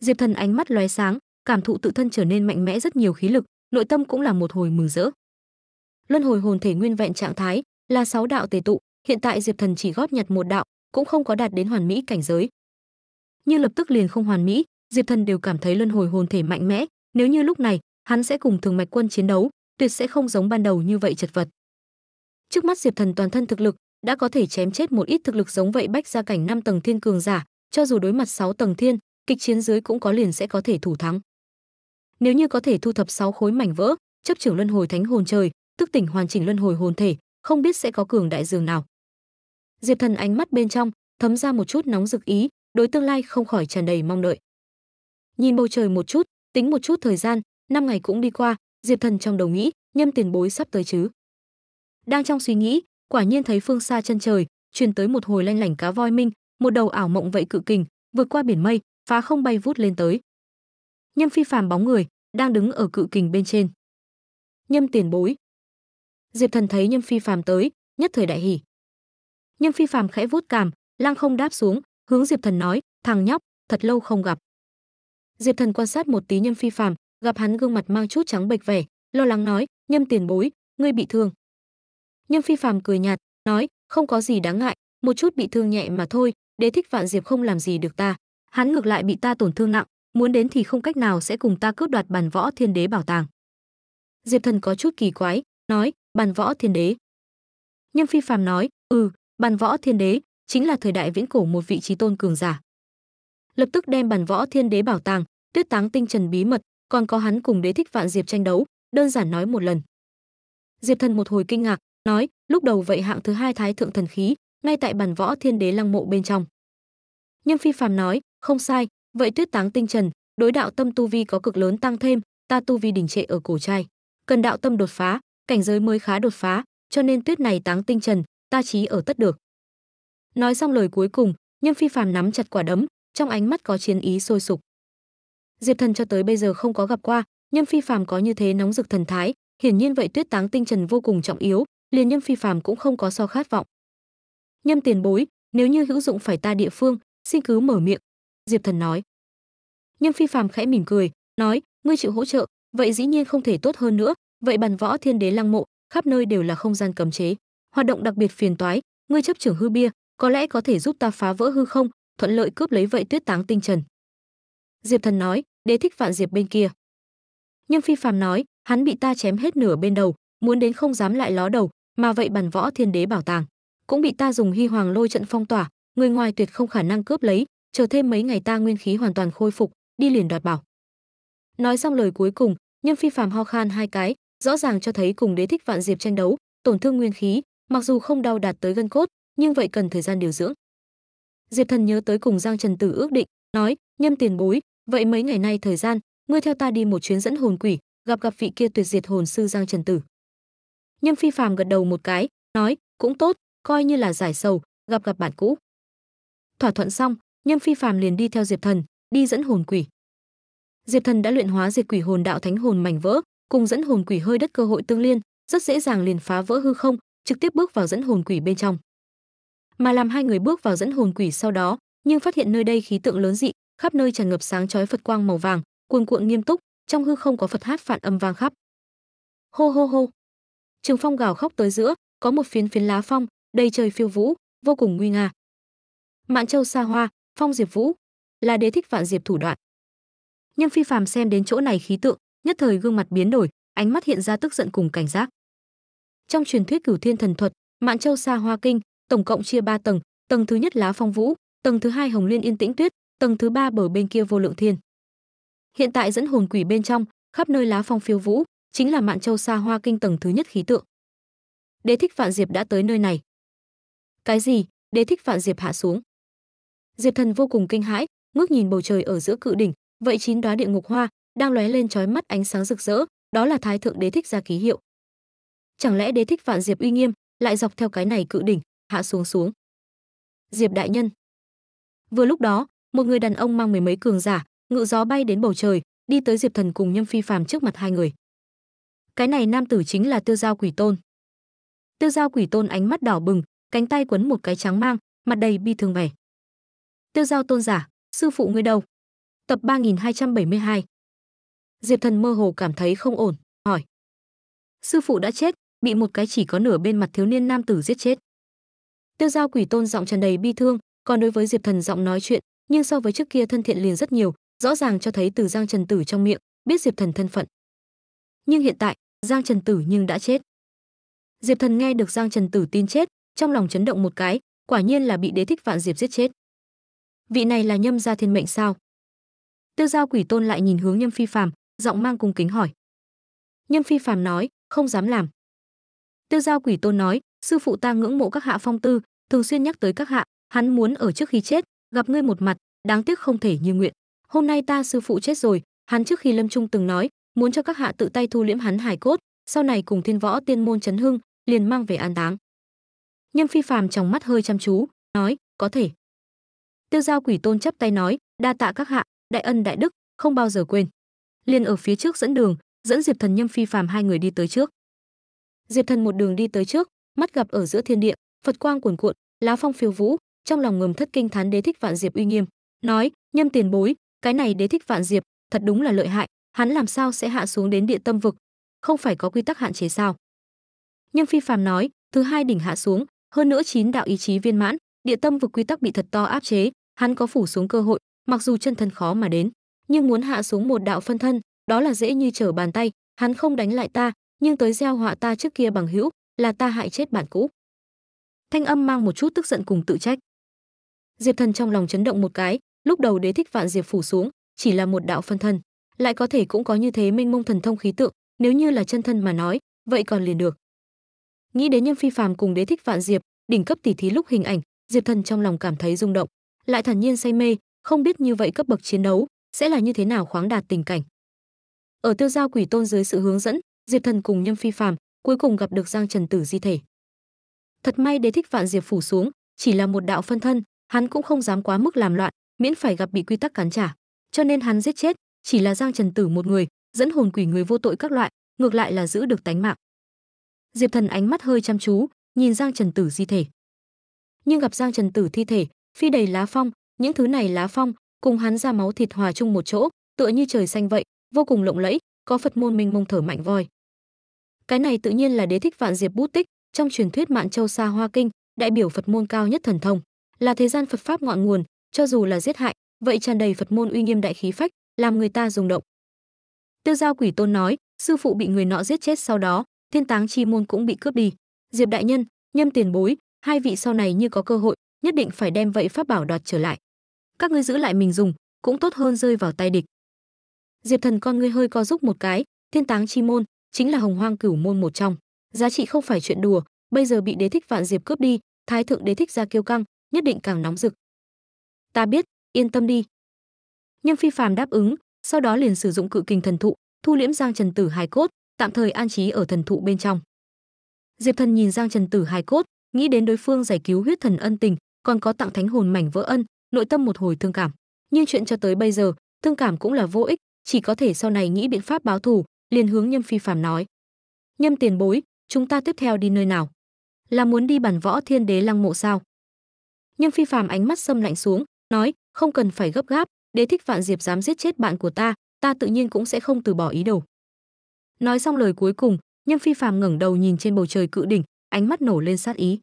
diệp thần ánh mắt lóe sáng cảm thụ tự thân trở nên mạnh mẽ rất nhiều khí lực, nội tâm cũng là một hồi mừng rỡ. Luân hồi hồn thể nguyên vẹn trạng thái là sáu đạo tề tụ, hiện tại Diệp Thần chỉ góp nhặt một đạo, cũng không có đạt đến hoàn mỹ cảnh giới. Nhưng lập tức liền không hoàn mỹ, Diệp Thần đều cảm thấy luân hồi hồn thể mạnh mẽ, nếu như lúc này hắn sẽ cùng Thường Mạch Quân chiến đấu, tuyệt sẽ không giống ban đầu như vậy chật vật. Trước mắt Diệp Thần toàn thân thực lực đã có thể chém chết một ít thực lực giống vậy bách gia cảnh năm tầng thiên cường giả, cho dù đối mặt 6 tầng thiên, kịch chiến dưới cũng có liền sẽ có thể thủ thắng nếu như có thể thu thập sáu khối mảnh vỡ chấp trưởng luân hồi thánh hồn trời tức tỉnh hoàn chỉnh luân hồi hồn thể không biết sẽ có cường đại dường nào diệp thần ánh mắt bên trong thấm ra một chút nóng rực ý đối tương lai không khỏi tràn đầy mong đợi nhìn bầu trời một chút tính một chút thời gian năm ngày cũng đi qua diệp thần trong đầu nghĩ nhâm tiền bối sắp tới chứ đang trong suy nghĩ quả nhiên thấy phương xa chân trời truyền tới một hồi lanh lảnh cá voi minh một đầu ảo mộng vậy cự kình vượt qua biển mây phá không bay vút lên tới Nhâm Phi Phàm bóng người đang đứng ở cự kình bên trên. Nhâm tiền bối. Diệp Thần thấy Nhâm Phi Phàm tới, nhất thời đại hỉ. Nhâm Phi Phàm khẽ vuốt cằm, lăng không đáp xuống, hướng Diệp Thần nói, "Thằng nhóc, thật lâu không gặp." Diệp Thần quan sát một tí Nhâm Phi Phàm, gặp hắn gương mặt mang chút trắng bệch vẻ, lo lắng nói, "Nhâm tiền bối, ngươi bị thương." Nhâm Phi Phàm cười nhạt, nói, "Không có gì đáng ngại, một chút bị thương nhẹ mà thôi, đế thích vạn diệp không làm gì được ta." Hắn ngược lại bị ta tổn thương nặng, muốn đến thì không cách nào sẽ cùng ta cướp đoạt bàn võ thiên đế bảo tàng. Diệp Thần có chút kỳ quái, nói, bàn võ thiên đế. Nhâm Phi Phàm nói, ừ, bàn võ thiên đế chính là thời đại viễn cổ một vị trí tôn cường giả. Lập tức đem bàn võ thiên đế bảo tàng, tuyết táng tinh trần bí mật, còn có hắn cùng đế thích vạn diệp tranh đấu, đơn giản nói một lần. Diệp Thần một hồi kinh ngạc, nói, lúc đầu vậy hạng thứ hai thái thượng thần khí, ngay tại bàn võ thiên đế lăng mộ bên trong. Nhâm Phi Phàm nói, không sai, vậy tuyết táng tinh trần đối đạo tâm tu vi có cực lớn tăng thêm ta tu vi đình trệ ở cổ trai cần đạo tâm đột phá cảnh giới mới khá đột phá cho nên tuyết này táng tinh trần ta trí ở tất được nói xong lời cuối cùng nhâm phi phàm nắm chặt quả đấm trong ánh mắt có chiến ý sôi sục diệp thần cho tới bây giờ không có gặp qua nhâm phi phàm có như thế nóng rực thần thái hiển nhiên vậy tuyết táng tinh trần vô cùng trọng yếu liền nhâm phi phàm cũng không có so khát vọng nhâm tiền bối nếu như hữu dụng phải ta địa phương xin cứ mở miệng diệp thần nói nhưng phi phàm khẽ mỉm cười nói ngươi chịu hỗ trợ vậy dĩ nhiên không thể tốt hơn nữa vậy bàn võ thiên đế lăng mộ khắp nơi đều là không gian cấm chế hoạt động đặc biệt phiền toái ngươi chấp trưởng hư bia có lẽ có thể giúp ta phá vỡ hư không thuận lợi cướp lấy vậy tuyết táng tinh trần diệp thần nói đế thích vạn diệp bên kia nhưng phi phàm nói hắn bị ta chém hết nửa bên đầu muốn đến không dám lại ló đầu mà vậy bản võ thiên đế bảo tàng cũng bị ta dùng hy hoàng lôi trận phong tỏa người ngoài tuyệt không khả năng cướp lấy chờ thêm mấy ngày ta nguyên khí hoàn toàn khôi phục đi liền đoạt bảo nói xong lời cuối cùng nhưng phi phàm ho khan hai cái rõ ràng cho thấy cùng đế thích vạn diệp tranh đấu tổn thương nguyên khí mặc dù không đau đạt tới gân cốt nhưng vậy cần thời gian điều dưỡng diệp thần nhớ tới cùng giang trần tử ước định nói nhâm tiền bối vậy mấy ngày nay thời gian ngươi theo ta đi một chuyến dẫn hồn quỷ gặp gặp vị kia tuyệt diệt hồn sư giang trần tử nhâm phi phàm gật đầu một cái nói cũng tốt coi như là giải sầu gặp gặp bạn cũ thỏa thuận xong nhâm phi phàm liền đi theo diệp thần đi dẫn hồn quỷ. Diệp Thần đã luyện hóa diệt quỷ hồn đạo thánh hồn mảnh vỡ, cùng dẫn hồn quỷ hơi đất cơ hội tương liên, rất dễ dàng liền phá vỡ hư không, trực tiếp bước vào dẫn hồn quỷ bên trong. Mà làm hai người bước vào dẫn hồn quỷ sau đó, nhưng phát hiện nơi đây khí tượng lớn dị, khắp nơi tràn ngập sáng chói Phật quang màu vàng, cuồn cuộn nghiêm túc, trong hư không có Phật hát phản âm vang khắp. Hô hô hô. Trường Phong gào khóc tới giữa, có một phiến phiến lá phong, đầy trời phiêu vũ, vô cùng nguy nga. Mạn Châu xa hoa, Phong Diệp Vũ, là đế thích vạn diệp thủ đoạn. Nhưng phi phàm xem đến chỗ này khí tượng, nhất thời gương mặt biến đổi, ánh mắt hiện ra tức giận cùng cảnh giác. Trong truyền thuyết Cửu Thiên thần thuật, Mạn Châu Sa Hoa Kinh, tổng cộng chia 3 tầng, tầng thứ nhất Lá Phong Vũ, tầng thứ hai Hồng Liên Yên Tĩnh Tuyết, tầng thứ ba bờ bên kia Vô Lượng Thiên. Hiện tại dẫn hồn quỷ bên trong, khắp nơi lá phong phiêu vũ, chính là Mạn Châu Sa Hoa Kinh tầng thứ nhất khí tượng. Đế thích Vạn Diệp đã tới nơi này. Cái gì? Đế thích Vạn Diệp hạ xuống. Diệp Thần vô cùng kinh hãi, ngước nhìn bầu trời ở giữa cự đỉnh, vậy chín đóa địa ngục hoa đang lóe lên trói mắt ánh sáng rực rỡ, đó là Thái thượng đế thích ra ký hiệu. Chẳng lẽ đế thích Vạn Diệp uy nghiêm lại dọc theo cái này cự đỉnh hạ xuống xuống? Diệp đại nhân. Vừa lúc đó, một người đàn ông mang mười mấy cường giả, ngự gió bay đến bầu trời, đi tới Diệp Thần cùng Nhâm Phi Phàm trước mặt hai người. Cái này nam tử chính là Tiêu Giao Quỷ Tôn. Tiêu Giao Quỷ Tôn ánh mắt đỏ bừng, cánh tay quấn một cái trắng mang, mặt đầy bi thương vẻ. Tiêu Giao Tôn giả, Sư phụ ngươi đâu? Tập 3272. Diệp Thần mơ hồ cảm thấy không ổn, hỏi: "Sư phụ đã chết, bị một cái chỉ có nửa bên mặt thiếu niên nam tử giết chết." Tiêu Giao Quỷ Tôn giọng tràn đầy bi thương, còn đối với Diệp Thần giọng nói chuyện, nhưng so với trước kia thân thiện liền rất nhiều, rõ ràng cho thấy từ Giang Trần Tử trong miệng biết Diệp Thần thân phận. Nhưng hiện tại, Giang Trần Tử nhưng đã chết. Diệp Thần nghe được Giang Trần Tử tin chết, trong lòng chấn động một cái, quả nhiên là bị Đế Thích Vạn Diệp giết chết vị này là nhâm gia thiên mệnh sao tiêu giao quỷ tôn lại nhìn hướng nhâm phi phàm giọng mang cung kính hỏi nhâm phi phàm nói không dám làm tiêu giao quỷ tôn nói sư phụ ta ngưỡng mộ các hạ phong tư thường xuyên nhắc tới các hạ hắn muốn ở trước khi chết gặp ngươi một mặt đáng tiếc không thể như nguyện hôm nay ta sư phụ chết rồi hắn trước khi lâm trung từng nói muốn cho các hạ tự tay thu liễm hắn hải cốt sau này cùng thiên võ tiên môn chấn hưng liền mang về an táng nhâm phi phàm trong mắt hơi chăm chú nói có thể tiêu giao quỷ tôn chắp tay nói đa tạ các hạ đại ân đại đức không bao giờ quên liền ở phía trước dẫn đường dẫn diệp thần nhâm phi phàm hai người đi tới trước diệp thần một đường đi tới trước mắt gặp ở giữa thiên địa phật quang cuồn cuộn lá phong phiêu vũ trong lòng ngầm thất kinh thán đế thích vạn diệp uy nghiêm nói nhâm tiền bối cái này đế thích vạn diệp thật đúng là lợi hại hắn làm sao sẽ hạ xuống đến địa tâm vực không phải có quy tắc hạn chế sao nhâm phi phàm nói thứ hai đỉnh hạ xuống hơn nữa chín đạo ý chí viên mãn địa tâm vực quy tắc bị thật to áp chế hắn có phủ xuống cơ hội, mặc dù chân thân khó mà đến, nhưng muốn hạ xuống một đạo phân thân, đó là dễ như trở bàn tay, hắn không đánh lại ta, nhưng tới gieo họa ta trước kia bằng hữu, là ta hại chết bản cũ. Thanh âm mang một chút tức giận cùng tự trách. Diệp Thần trong lòng chấn động một cái, lúc đầu đế thích vạn diệp phủ xuống, chỉ là một đạo phân thân, lại có thể cũng có như thế minh mông thần thông khí tượng, nếu như là chân thân mà nói, vậy còn liền được. Nghĩ đến nhân phi phàm cùng đế thích vạn diệp, đỉnh cấp tỷ thí lúc hình ảnh, Diệp Thần trong lòng cảm thấy rung động lại thản nhiên say mê, không biết như vậy cấp bậc chiến đấu sẽ là như thế nào khoáng đạt tình cảnh. Ở tiêu giao quỷ tôn dưới sự hướng dẫn, Diệp Thần cùng Nhâm Phi Phàm cuối cùng gặp được Giang Trần Tử di thể. Thật may đế thích vạn diệp phủ xuống, chỉ là một đạo phân thân, hắn cũng không dám quá mức làm loạn, miễn phải gặp bị quy tắc cản trả, cho nên hắn giết chết chỉ là Giang Trần Tử một người, dẫn hồn quỷ người vô tội các loại, ngược lại là giữ được tánh mạng. Diệp Thần ánh mắt hơi chăm chú, nhìn Giang Trần Tử di thể. Nhưng gặp Giang Trần Tử thi thể, phi đầy lá phong những thứ này lá phong cùng hắn ra máu thịt hòa chung một chỗ tựa như trời xanh vậy vô cùng lộng lẫy có phật môn minh mông thở mạnh voi cái này tự nhiên là đế thích vạn diệp bút tích trong truyền thuyết mạn châu xa hoa kinh đại biểu phật môn cao nhất thần thông là thế gian phật pháp ngọn nguồn cho dù là giết hại vậy tràn đầy phật môn uy nghiêm đại khí phách làm người ta rung động tiêu giao quỷ tôn nói sư phụ bị người nọ giết chết sau đó thiên táng chi môn cũng bị cướp đi diệp đại nhân nhâm tiền bối hai vị sau này như có cơ hội nhất định phải đem vậy pháp bảo đoạt trở lại. Các ngươi giữ lại mình dùng, cũng tốt hơn rơi vào tay địch. Diệp Thần con ngươi hơi co giúp một cái, Thiên Táng Chi môn chính là Hồng Hoang Cửu môn một trong, giá trị không phải chuyện đùa, bây giờ bị Đế thích Vạn Diệp cướp đi, Thái thượng Đế thích ra kiêu căng, nhất định càng nóng rực. Ta biết, yên tâm đi. Nhưng Phi Phàm đáp ứng, sau đó liền sử dụng cự kình thần thụ, thu liễm Giang Trần Tử hài cốt, tạm thời an trí ở thần thụ bên trong. Diệp Thần nhìn Giang Trần Tử hài cốt, nghĩ đến đối phương giải cứu huyết thần ân tình, còn có tặng thánh hồn mảnh vỡ ân nội tâm một hồi thương cảm nhưng chuyện cho tới bây giờ thương cảm cũng là vô ích chỉ có thể sau này nghĩ biện pháp báo thù liền hướng nhâm phi phàm nói nhâm tiền bối chúng ta tiếp theo đi nơi nào là muốn đi bản võ thiên đế lăng mộ sao nhâm phi phàm ánh mắt sâm lạnh xuống nói không cần phải gấp gáp đế thích vạn diệp dám giết chết bạn của ta ta tự nhiên cũng sẽ không từ bỏ ý đồ nói xong lời cuối cùng nhâm phi phàm ngẩng đầu nhìn trên bầu trời cự đỉnh ánh mắt nổ lên sát ý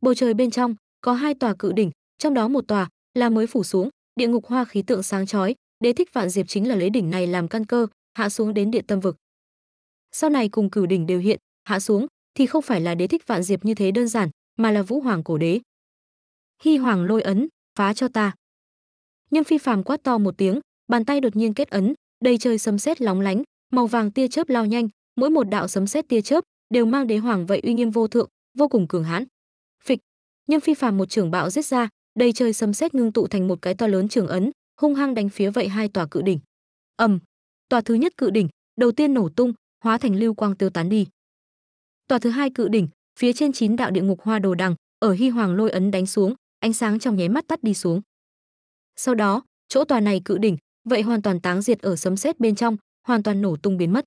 bầu trời bên trong có hai tòa cự đỉnh, trong đó một tòa là mới phủ xuống, địa ngục hoa khí tượng sáng chói, đế thích vạn diệp chính là lấy đỉnh này làm căn cơ, hạ xuống đến địa tâm vực. Sau này cùng cửu đỉnh đều hiện, hạ xuống thì không phải là đế thích vạn diệp như thế đơn giản, mà là vũ hoàng cổ đế. Hy hoàng lôi ấn, phá cho ta. Nhưng phi phàm quát to một tiếng, bàn tay đột nhiên kết ấn, đầy trời sấm sét lóng lánh, màu vàng tia chớp lao nhanh, mỗi một đạo sấm sét tia chớp đều mang đế hoàng vậy uy nghiêm vô thượng, vô cùng cường hãn nhưng phi phàm một trường bạo giết ra đầy trời sấm sét ngưng tụ thành một cái to lớn trường ấn hung hăng đánh phía vậy hai tòa cự đỉnh ầm tòa thứ nhất cự đỉnh đầu tiên nổ tung hóa thành lưu quang tiêu tán đi tòa thứ hai cự đỉnh phía trên chín đạo địa ngục hoa đồ đằng ở hy hoàng lôi ấn đánh xuống ánh sáng trong nháy mắt tắt đi xuống sau đó chỗ tòa này cự đỉnh vậy hoàn toàn táng diệt ở sấm sét bên trong hoàn toàn nổ tung biến mất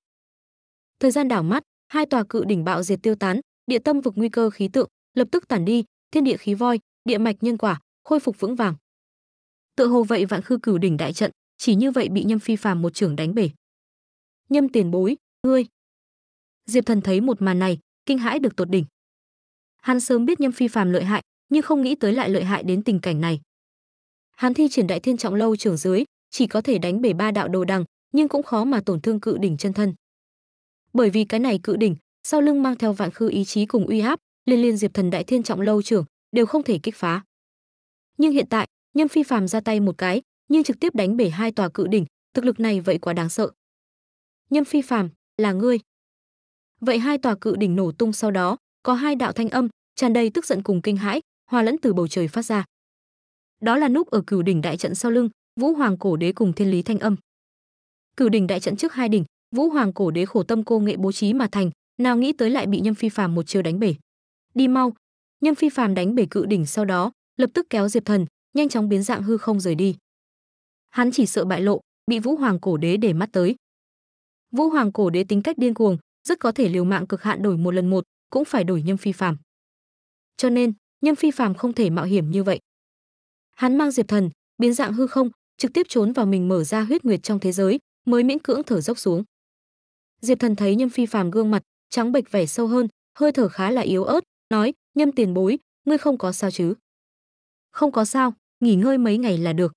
thời gian đảo mắt hai tòa cự đỉnh bạo diệt tiêu tán địa tâm vực nguy cơ khí tượng lập tức tản đi thiên địa khí voi, địa mạch nhân quả, khôi phục vững vàng. Tựa hồ vậy vạn khư cửu đỉnh đại trận, chỉ như vậy bị Nhâm Phi Phàm một trưởng đánh bể. Nhâm tiền bối, ngươi. Diệp Thần thấy một màn này, kinh hãi được tột đỉnh. Hắn sớm biết Nhâm Phi Phàm lợi hại, nhưng không nghĩ tới lại lợi hại đến tình cảnh này. Hắn thi triển đại thiên trọng lâu trưởng dưới, chỉ có thể đánh bể ba đạo đồ đằng, nhưng cũng khó mà tổn thương cự đỉnh chân thân. Bởi vì cái này cự đỉnh, sau lưng mang theo vạn khư ý chí cùng uy áp, liên liên diệp thần đại thiên trọng lâu trưởng đều không thể kích phá nhưng hiện tại nhâm phi phàm ra tay một cái nhưng trực tiếp đánh bể hai tòa cự đỉnh thực lực này vậy quá đáng sợ nhâm phi phàm là ngươi vậy hai tòa cự đỉnh nổ tung sau đó có hai đạo thanh âm tràn đầy tức giận cùng kinh hãi hòa lẫn từ bầu trời phát ra đó là núp ở cửu đỉnh đại trận sau lưng vũ hoàng cổ đế cùng thiên lý thanh âm cửu đỉnh đại trận trước hai đỉnh vũ hoàng cổ đế khổ tâm cô nghệ bố trí mà thành nào nghĩ tới lại bị nhâm phi phàm một chiều đánh bể đi mau nhưng phi phàm đánh bể cự đỉnh sau đó lập tức kéo diệp thần nhanh chóng biến dạng hư không rời đi hắn chỉ sợ bại lộ bị vũ hoàng cổ đế để mắt tới vũ hoàng cổ đế tính cách điên cuồng rất có thể liều mạng cực hạn đổi một lần một cũng phải đổi nhâm phi phàm cho nên nhâm phi phàm không thể mạo hiểm như vậy hắn mang diệp thần biến dạng hư không trực tiếp trốn vào mình mở ra huyết nguyệt trong thế giới mới miễn cưỡng thở dốc xuống diệp thần thấy nhâm phi phàm gương mặt trắng bệch vẻ sâu hơn hơi thở khá là yếu ớt nói, nhâm tiền bối, ngươi không có sao chứ? Không có sao, nghỉ ngơi mấy ngày là được.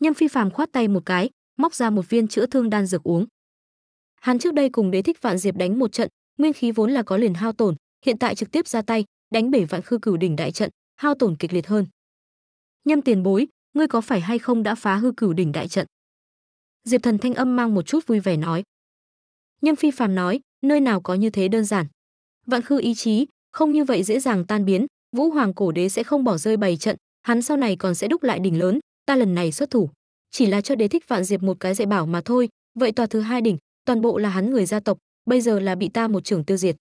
Nhâm phi phàm khoát tay một cái, móc ra một viên chữa thương đan dược uống. Hắn trước đây cùng đế thích vạn diệp đánh một trận, nguyên khí vốn là có liền hao tổn, hiện tại trực tiếp ra tay, đánh bể vạn khư cửu đỉnh đại trận, hao tổn kịch liệt hơn. Nhâm tiền bối, ngươi có phải hay không đã phá hư cửu đỉnh đại trận? Diệp thần thanh âm mang một chút vui vẻ nói. Nhâm phi phàm nói, nơi nào có như thế đơn giản. Vạn khư ý chí, không như vậy dễ dàng tan biến vũ hoàng cổ đế sẽ không bỏ rơi bày trận hắn sau này còn sẽ đúc lại đỉnh lớn ta lần này xuất thủ chỉ là cho đế thích vạn diệp một cái dạy bảo mà thôi vậy tòa thứ hai đỉnh toàn bộ là hắn người gia tộc bây giờ là bị ta một trưởng tiêu diệt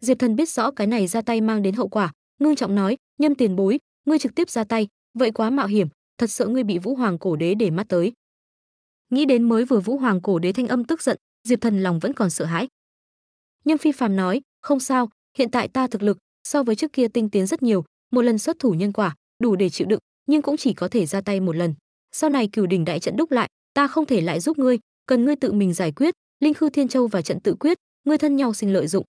diệp thần biết rõ cái này ra tay mang đến hậu quả ngưng trọng nói nhâm tiền bối ngươi trực tiếp ra tay vậy quá mạo hiểm thật sợ ngươi bị vũ hoàng cổ đế để mắt tới nghĩ đến mới vừa vũ hoàng cổ đế thanh âm tức giận diệp thần lòng vẫn còn sợ hãi nhâm phi phàm nói không sao hiện tại ta thực lực so với trước kia tinh tiến rất nhiều một lần xuất thủ nhân quả đủ để chịu đựng nhưng cũng chỉ có thể ra tay một lần sau này cửu đỉnh đại trận đúc lại ta không thể lại giúp ngươi cần ngươi tự mình giải quyết linh khư thiên châu và trận tự quyết ngươi thân nhau xin lợi dụng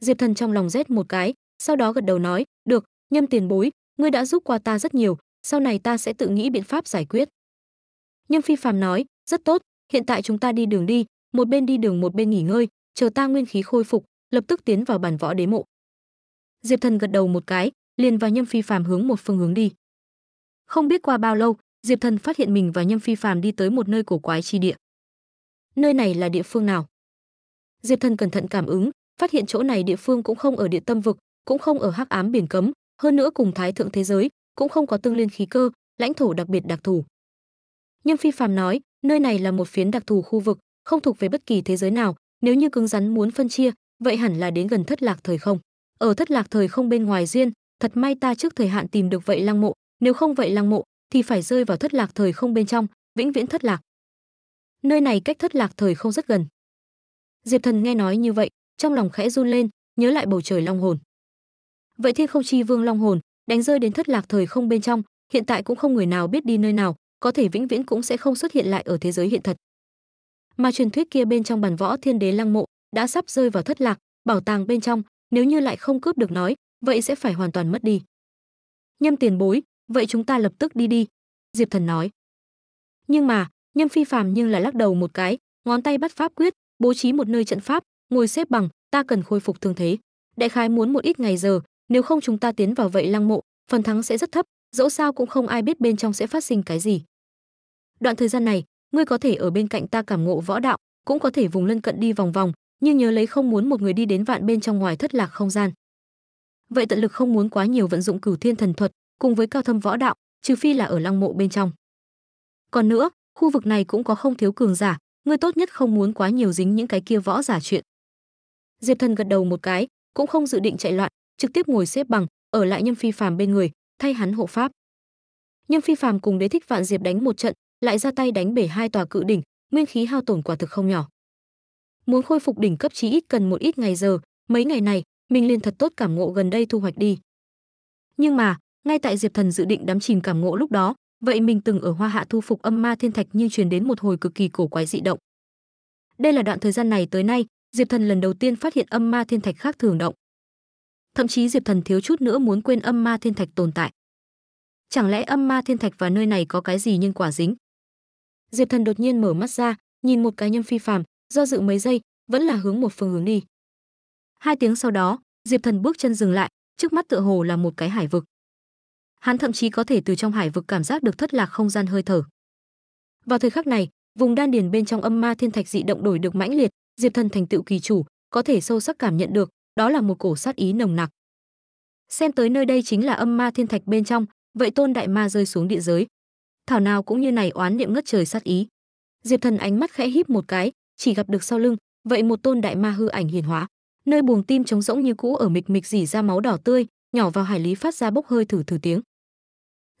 diệp thần trong lòng rét một cái sau đó gật đầu nói được nhâm tiền bối ngươi đã giúp qua ta rất nhiều sau này ta sẽ tự nghĩ biện pháp giải quyết nhâm phi phàm nói rất tốt hiện tại chúng ta đi đường đi một bên đi đường một bên nghỉ ngơi chờ ta nguyên khí khôi phục lập tức tiến vào bản võ đế mộ. Diệp Thần gật đầu một cái, liền và Nhâm Phi Phàm hướng một phương hướng đi. Không biết qua bao lâu, Diệp Thần phát hiện mình và Nhâm Phi Phàm đi tới một nơi cổ quái chi địa. Nơi này là địa phương nào? Diệp Thần cẩn thận cảm ứng, phát hiện chỗ này địa phương cũng không ở địa tâm vực, cũng không ở hắc ám biển cấm, hơn nữa cùng thái thượng thế giới cũng không có tương liên khí cơ, lãnh thổ đặc biệt đặc thù. Nhâm Phi Phàm nói, nơi này là một phiến đặc thù khu vực, không thuộc về bất kỳ thế giới nào, nếu như cứng rắn muốn phân chia, vậy hẳn là đến gần thất lạc thời không ở thất lạc thời không bên ngoài duyên thật may ta trước thời hạn tìm được vậy lăng mộ nếu không vậy lăng mộ thì phải rơi vào thất lạc thời không bên trong vĩnh viễn thất lạc nơi này cách thất lạc thời không rất gần diệp thần nghe nói như vậy trong lòng khẽ run lên nhớ lại bầu trời long hồn vậy thiên không chi vương long hồn đánh rơi đến thất lạc thời không bên trong hiện tại cũng không người nào biết đi nơi nào có thể vĩnh viễn cũng sẽ không xuất hiện lại ở thế giới hiện thật mà truyền thuyết kia bên trong bản võ thiên đế lăng mộ đã sắp rơi vào thất lạc, bảo tàng bên trong, nếu như lại không cướp được nói, vậy sẽ phải hoàn toàn mất đi. Nhâm tiền bối, vậy chúng ta lập tức đi đi, Diệp Thần nói. Nhưng mà, Nhâm Phi Phàm nhưng là lắc đầu một cái, ngón tay bắt pháp quyết, bố trí một nơi trận pháp, ngồi xếp bằng, ta cần khôi phục thương thế. Đại khái muốn một ít ngày giờ, nếu không chúng ta tiến vào vậy lăng mộ, phần thắng sẽ rất thấp, dẫu sao cũng không ai biết bên trong sẽ phát sinh cái gì. Đoạn thời gian này, ngươi có thể ở bên cạnh ta cảm ngộ võ đạo, cũng có thể vùng lân cận đi vòng vòng, nhưng nhớ lấy không muốn một người đi đến vạn bên trong ngoài thất lạc không gian. Vậy tận lực không muốn quá nhiều vận dụng cửu thiên thần thuật, cùng với cao thâm võ đạo, trừ phi là ở lăng mộ bên trong. Còn nữa, khu vực này cũng có không thiếu cường giả, ngươi tốt nhất không muốn quá nhiều dính những cái kia võ giả chuyện. Diệp Thần gật đầu một cái, cũng không dự định chạy loạn, trực tiếp ngồi xếp bằng, ở lại Nhâm Phi Phàm bên người, thay hắn hộ pháp. Nhâm Phi Phàm cùng Đế Thích Vạn Diệp đánh một trận, lại ra tay đánh bể hai tòa cự đỉnh, nguyên khí hao tổn quả thực không nhỏ muốn khôi phục đỉnh cấp chí ít cần một ít ngày giờ, mấy ngày này, mình liền thật tốt cảm ngộ gần đây thu hoạch đi. Nhưng mà, ngay tại Diệp Thần dự định đắm chìm cảm ngộ lúc đó, vậy mình từng ở Hoa Hạ thu phục âm ma thiên thạch nhưng truyền đến một hồi cực kỳ cổ quái dị động. Đây là đoạn thời gian này tới nay, Diệp Thần lần đầu tiên phát hiện âm ma thiên thạch khác thường động. Thậm chí Diệp Thần thiếu chút nữa muốn quên âm ma thiên thạch tồn tại. Chẳng lẽ âm ma thiên thạch và nơi này có cái gì nhân quả dính? Diệp Thần đột nhiên mở mắt ra, nhìn một cái nhân phi phàm, do dự mấy giây vẫn là hướng một phương hướng đi hai tiếng sau đó diệp thần bước chân dừng lại trước mắt tựa hồ là một cái hải vực hắn thậm chí có thể từ trong hải vực cảm giác được thất lạc không gian hơi thở vào thời khắc này vùng đan điền bên trong âm ma thiên thạch dị động đổi được mãnh liệt diệp thần thành tựu kỳ chủ có thể sâu sắc cảm nhận được đó là một cổ sát ý nồng nặc xem tới nơi đây chính là âm ma thiên thạch bên trong vậy tôn đại ma rơi xuống địa giới thảo nào cũng như này oán niệm ngất trời sát ý diệp thần ánh mắt khẽ híp một cái chỉ gặp được sau lưng vậy một tôn đại ma hư ảnh hiển hóa nơi buồng tim trống rỗng như cũ ở mịch mịch dỉ ra máu đỏ tươi nhỏ vào hải lý phát ra bốc hơi thử thử tiếng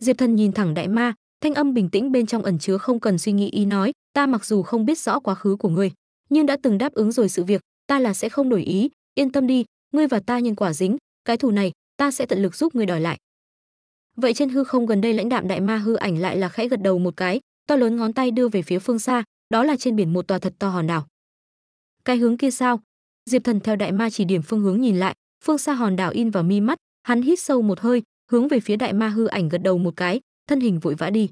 diệp thần nhìn thẳng đại ma thanh âm bình tĩnh bên trong ẩn chứa không cần suy nghĩ ý nói ta mặc dù không biết rõ quá khứ của ngươi nhưng đã từng đáp ứng rồi sự việc ta là sẽ không đổi ý yên tâm đi ngươi và ta nhân quả dính cái thù này ta sẽ tận lực giúp ngươi đòi lại vậy trên hư không gần đây lãnh đạm đại ma hư ảnh lại là khẽ gật đầu một cái to lớn ngón tay đưa về phía phương xa đó là trên biển một tòa thật to hòn đảo. Cái hướng kia sao? Diệp Thần theo đại ma chỉ điểm phương hướng nhìn lại, phương xa hòn đảo in vào mi mắt, hắn hít sâu một hơi, hướng về phía đại ma hư ảnh gật đầu một cái, thân hình vội vã đi.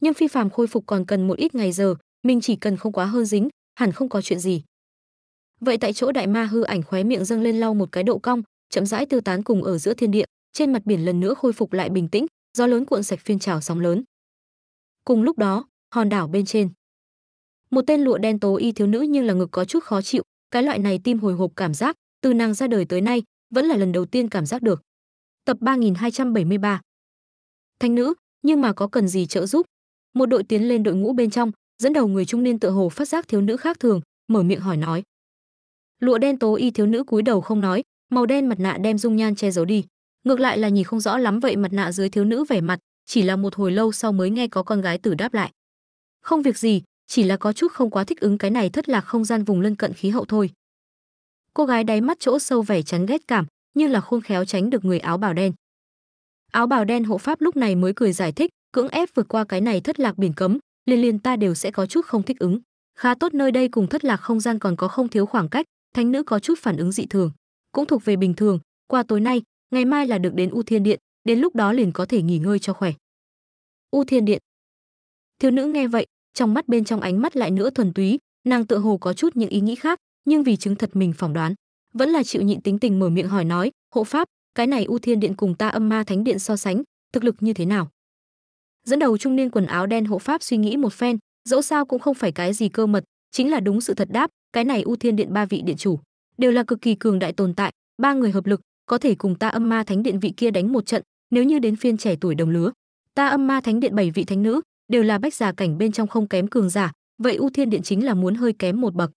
Nhưng phi phàm khôi phục còn cần một ít ngày giờ, mình chỉ cần không quá hơ dính, hẳn không có chuyện gì. Vậy tại chỗ đại ma hư ảnh khóe miệng dâng lên lau một cái độ cong, chậm rãi tiêu tán cùng ở giữa thiên địa, trên mặt biển lần nữa khôi phục lại bình tĩnh, gió lớn cuộn sạch phiên trào sóng lớn. Cùng lúc đó, hòn đảo bên trên, một tên lụa đen tố y thiếu nữ nhưng là ngực có chút khó chịu cái loại này tim hồi hộp cảm giác từ nàng ra đời tới nay vẫn là lần đầu tiên cảm giác được tập 3273 thanh nữ nhưng mà có cần gì trợ giúp một đội tiến lên đội ngũ bên trong dẫn đầu người trung niên tựa hồ phát giác thiếu nữ khác thường mở miệng hỏi nói lụa đen tố y thiếu nữ cúi đầu không nói màu đen mặt nạ đem dung nhan che giấu đi ngược lại là nhìn không rõ lắm vậy mặt nạ dưới thiếu nữ vẻ mặt chỉ là một hồi lâu sau mới nghe có con gái tử đáp lại không việc gì chỉ là có chút không quá thích ứng cái này thất lạc không gian vùng lân cận khí hậu thôi. Cô gái đáy mắt chỗ sâu vẻ chán ghét cảm, như là khôn khéo tránh được người áo bào đen. Áo bào đen hộ pháp lúc này mới cười giải thích, cưỡng ép vượt qua cái này thất lạc biển cấm, liên liên ta đều sẽ có chút không thích ứng. Khá tốt nơi đây cùng thất lạc không gian còn có không thiếu khoảng cách, thánh nữ có chút phản ứng dị thường, cũng thuộc về bình thường, qua tối nay, ngày mai là được đến U Thiên Điện, đến lúc đó liền có thể nghỉ ngơi cho khỏe. U Thiên Điện. Thiếu nữ nghe vậy, trong mắt bên trong ánh mắt lại nữa thuần túy nàng tựa hồ có chút những ý nghĩ khác nhưng vì chứng thật mình phỏng đoán vẫn là chịu nhịn tính tình mở miệng hỏi nói hộ pháp cái này u thiên điện cùng ta âm ma thánh điện so sánh thực lực như thế nào dẫn đầu trung niên quần áo đen hộ pháp suy nghĩ một phen dẫu sao cũng không phải cái gì cơ mật chính là đúng sự thật đáp cái này u thiên điện ba vị điện chủ đều là cực kỳ cường đại tồn tại ba người hợp lực có thể cùng ta âm ma thánh điện vị kia đánh một trận nếu như đến phiên trẻ tuổi đồng lứa ta âm ma thánh điện bảy vị thánh nữ đều là bách giả cảnh bên trong không kém cường giả, vậy U Thiên Điện chính là muốn hơi kém một bậc.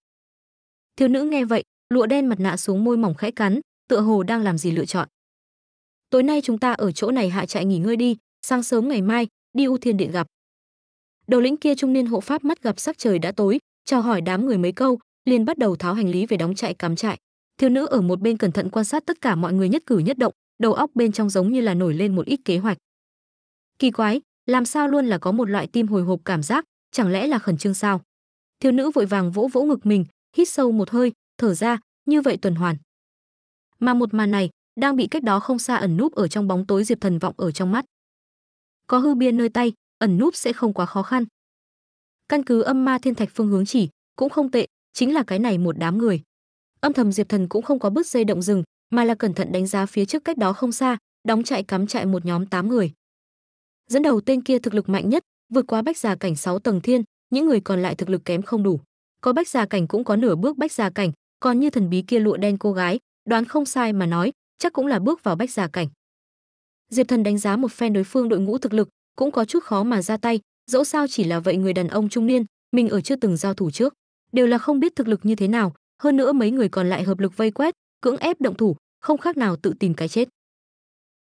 Thiếu nữ nghe vậy, lụa đen mặt nạ xuống môi mỏng khẽ cắn, tựa hồ đang làm gì lựa chọn. Tối nay chúng ta ở chỗ này hạ trại nghỉ ngơi đi, sáng sớm ngày mai đi U Thiên Điện gặp. Đầu lĩnh kia trung niên hộ pháp mắt gặp sắc trời đã tối, chào hỏi đám người mấy câu, liền bắt đầu tháo hành lý về đóng trại cắm trại. Thiếu nữ ở một bên cẩn thận quan sát tất cả mọi người nhất cử nhất động, đầu óc bên trong giống như là nổi lên một ít kế hoạch. Kỳ quái, làm sao luôn là có một loại tim hồi hộp cảm giác, chẳng lẽ là khẩn trương sao? Thiếu nữ vội vàng vỗ vỗ ngực mình, hít sâu một hơi, thở ra, như vậy tuần hoàn. Mà một màn này đang bị cách đó không xa ẩn núp ở trong bóng tối Diệp Thần vọng ở trong mắt. Có hư biên nơi tay, ẩn núp sẽ không quá khó khăn. Căn cứ âm ma thiên thạch phương hướng chỉ, cũng không tệ, chính là cái này một đám người. Âm thầm Diệp Thần cũng không có bước dây động rừng, mà là cẩn thận đánh giá phía trước cách đó không xa, đóng chạy cắm chạy một nhóm 8 người dẫn đầu tên kia thực lực mạnh nhất vượt qua bách già cảnh 6 tầng thiên những người còn lại thực lực kém không đủ có bách già cảnh cũng có nửa bước bách già cảnh còn như thần bí kia lụa đen cô gái đoán không sai mà nói chắc cũng là bước vào bách già cảnh diệp thần đánh giá một phen đối phương đội ngũ thực lực cũng có chút khó mà ra tay dẫu sao chỉ là vậy người đàn ông trung niên mình ở chưa từng giao thủ trước đều là không biết thực lực như thế nào hơn nữa mấy người còn lại hợp lực vây quét cưỡng ép động thủ không khác nào tự tìm cái chết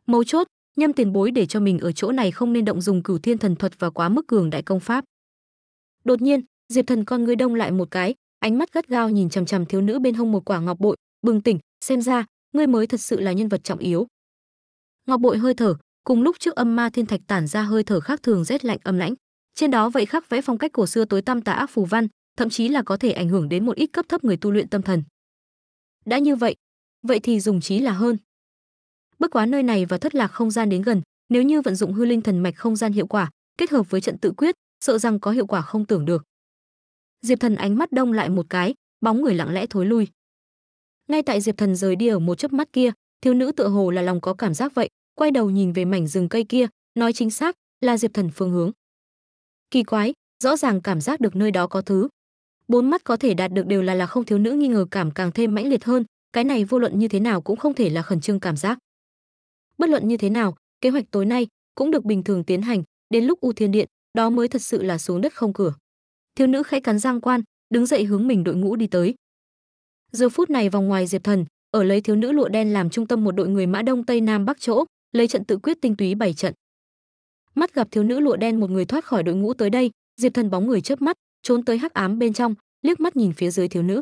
mấu chốt nhâm tiền bối để cho mình ở chỗ này không nên động dùng cửu thiên thần thuật và quá mức cường đại công pháp đột nhiên diệp thần con ngươi đông lại một cái ánh mắt gắt gao nhìn chằm chằm thiếu nữ bên hông một quả ngọc bội bừng tỉnh xem ra ngươi mới thật sự là nhân vật trọng yếu ngọc bội hơi thở cùng lúc trước âm ma thiên thạch tản ra hơi thở khác thường rét lạnh âm lãnh trên đó vậy khắc vẽ phong cách cổ xưa tối tăm tà ác phù văn thậm chí là có thể ảnh hưởng đến một ít cấp thấp người tu luyện tâm thần đã như vậy vậy thì dùng trí là hơn bất quá nơi này và thất lạc không gian đến gần nếu như vận dụng hư linh thần mạch không gian hiệu quả kết hợp với trận tự quyết sợ rằng có hiệu quả không tưởng được diệp thần ánh mắt đông lại một cái bóng người lặng lẽ thối lui ngay tại diệp thần rời đi ở một chớp mắt kia thiếu nữ tựa hồ là lòng có cảm giác vậy quay đầu nhìn về mảnh rừng cây kia nói chính xác là diệp thần phương hướng kỳ quái rõ ràng cảm giác được nơi đó có thứ bốn mắt có thể đạt được đều là là không thiếu nữ nghi ngờ cảm càng thêm mãnh liệt hơn cái này vô luận như thế nào cũng không thể là khẩn trương cảm giác bất luận như thế nào kế hoạch tối nay cũng được bình thường tiến hành đến lúc u thiên điện đó mới thật sự là xuống đất không cửa thiếu nữ khẽ cắn giang quan đứng dậy hướng mình đội ngũ đi tới giờ phút này vòng ngoài diệp thần ở lấy thiếu nữ lụa đen làm trung tâm một đội người mã đông tây nam bắc chỗ lấy trận tự quyết tinh túy bảy trận mắt gặp thiếu nữ lụa đen một người thoát khỏi đội ngũ tới đây diệp thần bóng người chớp mắt trốn tới hắc ám bên trong liếc mắt nhìn phía dưới thiếu nữ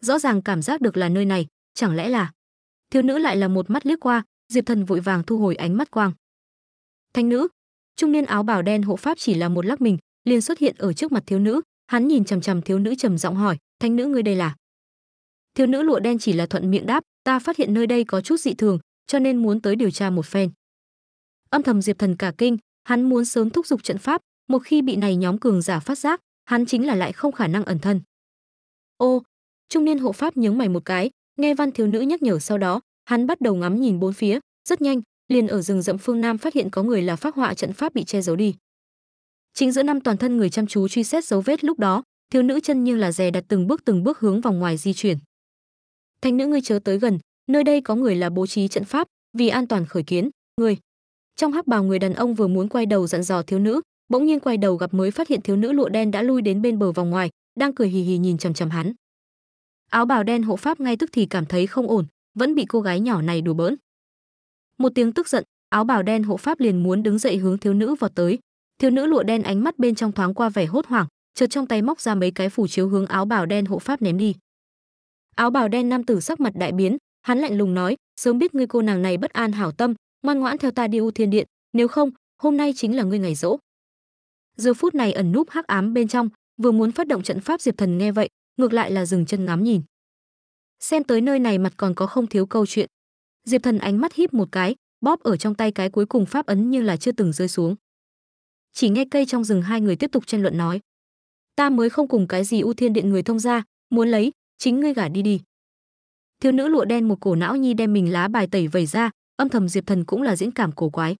rõ ràng cảm giác được là nơi này chẳng lẽ là thiếu nữ lại là một mắt liếc qua Diệp Thần vội vàng thu hồi ánh mắt quang. Thanh nữ, trung niên áo bào đen hộ pháp chỉ là một lắc mình, liền xuất hiện ở trước mặt thiếu nữ, hắn nhìn chằm chằm thiếu nữ trầm giọng hỏi, "Thanh nữ ngươi đây là?" Thiếu nữ lụa đen chỉ là thuận miệng đáp, "Ta phát hiện nơi đây có chút dị thường, cho nên muốn tới điều tra một phen." Âm thầm Diệp Thần cả kinh, hắn muốn sớm thúc giục trận pháp, một khi bị này nhóm cường giả phát giác, hắn chính là lại không khả năng ẩn thân. Ô, trung niên hộ pháp nhướng mày một cái, nghe văn thiếu nữ nhắc nhở sau đó, hắn bắt đầu ngắm nhìn bốn phía rất nhanh liền ở rừng rậm phương nam phát hiện có người là phát họa trận pháp bị che giấu đi chính giữa năm toàn thân người chăm chú truy xét dấu vết lúc đó thiếu nữ chân như là dè đặt từng bước từng bước hướng vòng ngoài di chuyển thanh nữ ngươi chớ tới gần nơi đây có người là bố trí trận pháp vì an toàn khởi kiến người trong hắc bào người đàn ông vừa muốn quay đầu dặn dò thiếu nữ bỗng nhiên quay đầu gặp mới phát hiện thiếu nữ lụa đen đã lui đến bên bờ vòng ngoài đang cười hì hì nhìn chằm chằm hắn áo bào đen hộ pháp ngay tức thì cảm thấy không ổn vẫn bị cô gái nhỏ này đùa bỡn. Một tiếng tức giận, áo bào đen hộ pháp liền muốn đứng dậy hướng thiếu nữ vào tới. Thiếu nữ lụa đen ánh mắt bên trong thoáng qua vẻ hốt hoảng, chợt trong tay móc ra mấy cái phủ chiếu hướng áo bào đen hộ pháp ném đi. Áo bào đen nam tử sắc mặt đại biến, hắn lạnh lùng nói, sớm biết ngươi cô nàng này bất an hảo tâm, ngoan ngoãn theo ta đi U Thiên Điện, nếu không, hôm nay chính là ngươi ngày rỗ. Giờ phút này ẩn núp hắc ám bên trong, vừa muốn phát động trận pháp Diệp Thần nghe vậy, ngược lại là dừng chân ngắm nhìn. Xem tới nơi này mặt còn có không thiếu câu chuyện. Diệp Thần ánh mắt híp một cái, bóp ở trong tay cái cuối cùng pháp ấn như là chưa từng rơi xuống. Chỉ nghe cây trong rừng hai người tiếp tục tranh luận nói: "Ta mới không cùng cái gì ưu Thiên Điện người thông ra, muốn lấy, chính ngươi gả đi đi." Thiếu nữ lụa đen một cổ não nhi đem mình lá bài tẩy vẩy ra, âm thầm Diệp Thần cũng là diễn cảm cổ quái.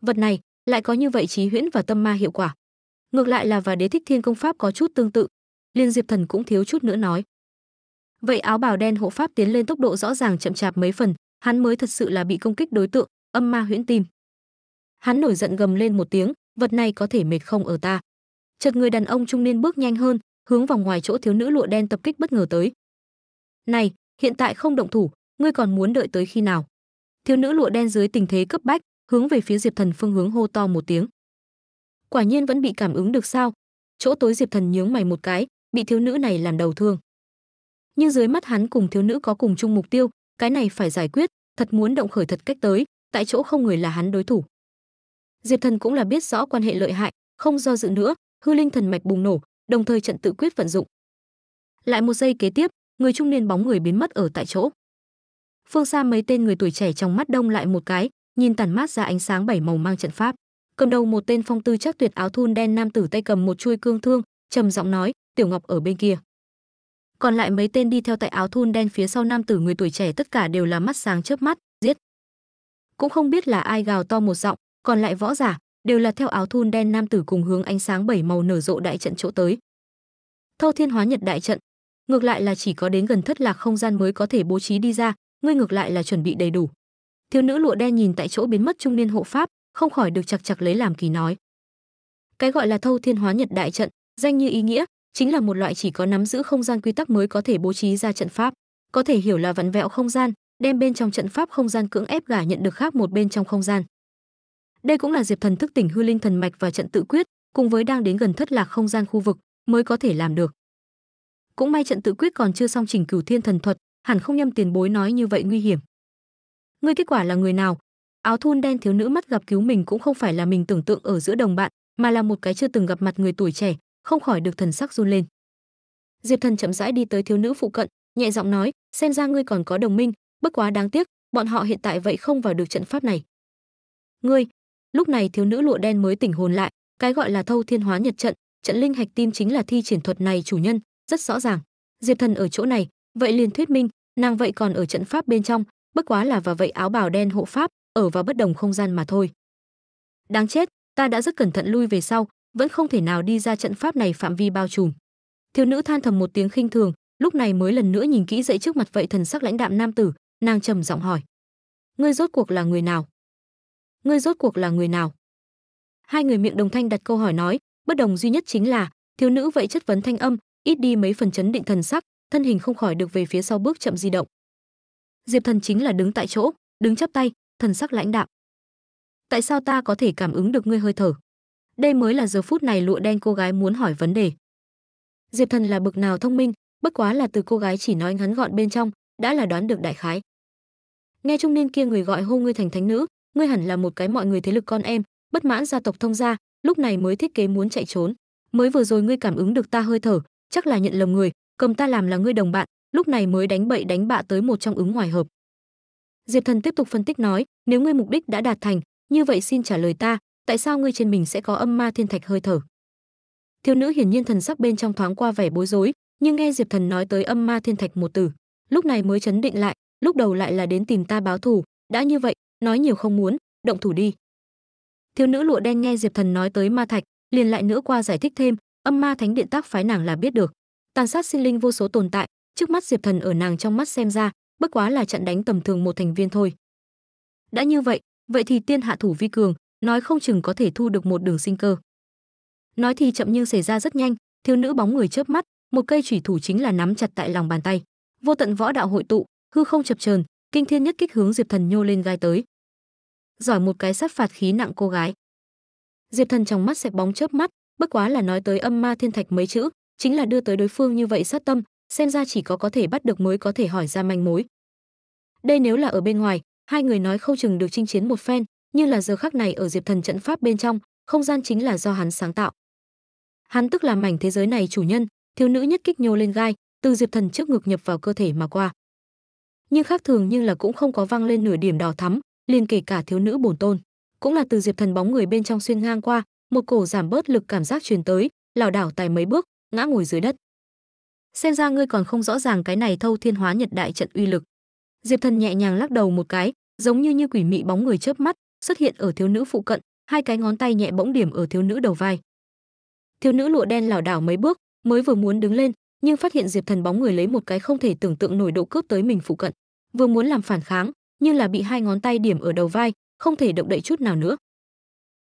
Vật này lại có như vậy trí huyễn và tâm ma hiệu quả. Ngược lại là và Đế Thích Thiên công pháp có chút tương tự, liên Diệp Thần cũng thiếu chút nữa nói: Vậy áo bào đen hộ pháp tiến lên tốc độ rõ ràng chậm chạp mấy phần, hắn mới thật sự là bị công kích đối tượng, âm ma huyễn tim. Hắn nổi giận gầm lên một tiếng, vật này có thể mệt không ở ta. Chợt người đàn ông trung niên bước nhanh hơn, hướng vòng ngoài chỗ thiếu nữ lụa đen tập kích bất ngờ tới. "Này, hiện tại không động thủ, ngươi còn muốn đợi tới khi nào?" Thiếu nữ lụa đen dưới tình thế cấp bách, hướng về phía Diệp Thần phương hướng hô to một tiếng. Quả nhiên vẫn bị cảm ứng được sao? Chỗ tối Diệp Thần nhướng mày một cái, bị thiếu nữ này làm đầu thương nhưng dưới mắt hắn cùng thiếu nữ có cùng chung mục tiêu, cái này phải giải quyết, thật muốn động khởi thật cách tới, tại chỗ không người là hắn đối thủ. Diệp Thần cũng là biết rõ quan hệ lợi hại, không do dự nữa, hư linh thần mạch bùng nổ, đồng thời trận tự quyết vận dụng. Lại một giây kế tiếp, người trung niên bóng người biến mất ở tại chỗ. Phương xa mấy tên người tuổi trẻ trong mắt đông lại một cái, nhìn tản mát ra ánh sáng bảy màu mang trận pháp. Cầm đầu một tên phong tư chắc tuyệt áo thun đen nam tử tay cầm một chuôi cương thương, trầm giọng nói, "Tiểu Ngọc ở bên kia." còn lại mấy tên đi theo tại áo thun đen phía sau nam tử người tuổi trẻ tất cả đều là mắt sáng chớp mắt giết cũng không biết là ai gào to một giọng còn lại võ giả đều là theo áo thun đen nam tử cùng hướng ánh sáng bảy màu nở rộ đại trận chỗ tới thâu thiên hóa nhật đại trận ngược lại là chỉ có đến gần thất lạc không gian mới có thể bố trí đi ra ngươi ngược lại là chuẩn bị đầy đủ thiếu nữ lụa đen nhìn tại chỗ biến mất trung niên hộ pháp không khỏi được chặt chặt lấy làm kỳ nói cái gọi là thâu thiên hóa nhật đại trận danh như ý nghĩa chính là một loại chỉ có nắm giữ không gian quy tắc mới có thể bố trí ra trận pháp có thể hiểu là vặn vẹo không gian đem bên trong trận pháp không gian cưỡng ép gả nhận được khác một bên trong không gian đây cũng là diệp thần thức tỉnh hư linh thần mạch và trận tự quyết cùng với đang đến gần thất lạc không gian khu vực mới có thể làm được cũng may trận tự quyết còn chưa xong chỉnh cửu thiên thần thuật hẳn không nhâm tiền bối nói như vậy nguy hiểm ngươi kết quả là người nào áo thun đen thiếu nữ mắt gặp cứu mình cũng không phải là mình tưởng tượng ở giữa đồng bạn mà là một cái chưa từng gặp mặt người tuổi trẻ không khỏi được thần sắc run lên. Diệp Thần chậm rãi đi tới thiếu nữ phụ cận, nhẹ giọng nói, xem ra ngươi còn có đồng minh, bất quá đáng tiếc, bọn họ hiện tại vậy không vào được trận pháp này. Ngươi, lúc này thiếu nữ lụa đen mới tỉnh hồn lại, cái gọi là thâu thiên hóa nhật trận, trận linh hạch tim chính là thi triển thuật này chủ nhân, rất rõ ràng. Diệp Thần ở chỗ này, vậy liền thuyết minh, nàng vậy còn ở trận pháp bên trong, bất quá là vào vậy áo bào đen hộ pháp, ở vào bất đồng không gian mà thôi. Đáng chết, ta đã rất cẩn thận lui về sau, vẫn không thể nào đi ra trận pháp này phạm vi bao trùm. Thiếu nữ than thầm một tiếng khinh thường, lúc này mới lần nữa nhìn kỹ dậy trước mặt vậy thần sắc lãnh đạm nam tử, nàng trầm giọng hỏi: "Ngươi rốt cuộc là người nào? Ngươi rốt cuộc là người nào?" Hai người miệng đồng thanh đặt câu hỏi nói, bất đồng duy nhất chính là thiếu nữ vậy chất vấn thanh âm, ít đi mấy phần chấn định thần sắc, thân hình không khỏi được về phía sau bước chậm di động. Diệp Thần chính là đứng tại chỗ, đứng chắp tay, thần sắc lãnh đạm. Tại sao ta có thể cảm ứng được ngươi hơi thở? Đây mới là giờ phút này lụa đen cô gái muốn hỏi vấn đề. Diệp Thần là bực nào thông minh, bất quá là từ cô gái chỉ nói ngắn gọn bên trong, đã là đoán được đại khái. Nghe trung niên kia người gọi hô ngươi thành thánh nữ, ngươi hẳn là một cái mọi người thế lực con em, bất mãn gia tộc thông gia, lúc này mới thiết kế muốn chạy trốn. Mới vừa rồi ngươi cảm ứng được ta hơi thở, chắc là nhận lầm người, cầm ta làm là ngươi đồng bạn, lúc này mới đánh bậy đánh bạ tới một trong ứng ngoài hợp. Diệp Thần tiếp tục phân tích nói, nếu ngươi mục đích đã đạt thành, như vậy xin trả lời ta, tại sao ngươi trên mình sẽ có âm ma thiên thạch hơi thở thiếu nữ hiển nhiên thần sắc bên trong thoáng qua vẻ bối rối nhưng nghe diệp thần nói tới âm ma thiên thạch một từ lúc này mới chấn định lại lúc đầu lại là đến tìm ta báo thù đã như vậy nói nhiều không muốn động thủ đi thiếu nữ lụa đen nghe diệp thần nói tới ma thạch liền lại nữa qua giải thích thêm âm ma thánh điện tác phái nàng là biết được tàn sát sinh linh vô số tồn tại trước mắt diệp thần ở nàng trong mắt xem ra bất quá là trận đánh tầm thường một thành viên thôi đã như vậy vậy thì tiên hạ thủ vi cường nói không chừng có thể thu được một đường sinh cơ. Nói thì chậm nhưng xảy ra rất nhanh, thiếu nữ bóng người chớp mắt, một cây chủy thủ chính là nắm chặt tại lòng bàn tay. Vô tận võ đạo hội tụ, hư không chập chờn, kinh thiên nhất kích hướng Diệp Thần nhô lên gai tới. Giỏi một cái sát phạt khí nặng cô gái. Diệp Thần trong mắt xẹt bóng chớp mắt, bất quá là nói tới âm ma thiên thạch mấy chữ, chính là đưa tới đối phương như vậy sát tâm, xem ra chỉ có có thể bắt được mới có thể hỏi ra manh mối. Đây nếu là ở bên ngoài, hai người nói không chừng được chinh chiến một phen, như là giờ khắc này ở Diệp Thần trận pháp bên trong, không gian chính là do hắn sáng tạo. Hắn tức là mảnh thế giới này chủ nhân, thiếu nữ nhất kích nhô lên gai, từ Diệp Thần trước ngực nhập vào cơ thể mà qua. Nhưng khác thường nhưng là cũng không có vang lên nửa điểm đỏ thắm, liền kể cả thiếu nữ bổn tôn, cũng là từ Diệp Thần bóng người bên trong xuyên ngang qua, một cổ giảm bớt lực cảm giác truyền tới, lảo đảo tài mấy bước, ngã ngồi dưới đất. Xem ra ngươi còn không rõ ràng cái này thâu thiên hóa nhật đại trận uy lực. Diệp Thần nhẹ nhàng lắc đầu một cái, giống như như quỷ mị bóng người chớp mắt, xuất hiện ở thiếu nữ phụ cận, hai cái ngón tay nhẹ bỗng điểm ở thiếu nữ đầu vai. Thiếu nữ lụa đen lảo đảo mấy bước, mới vừa muốn đứng lên, nhưng phát hiện Diệp Thần bóng người lấy một cái không thể tưởng tượng nổi độ cướp tới mình phụ cận, vừa muốn làm phản kháng, nhưng là bị hai ngón tay điểm ở đầu vai, không thể động đậy chút nào nữa.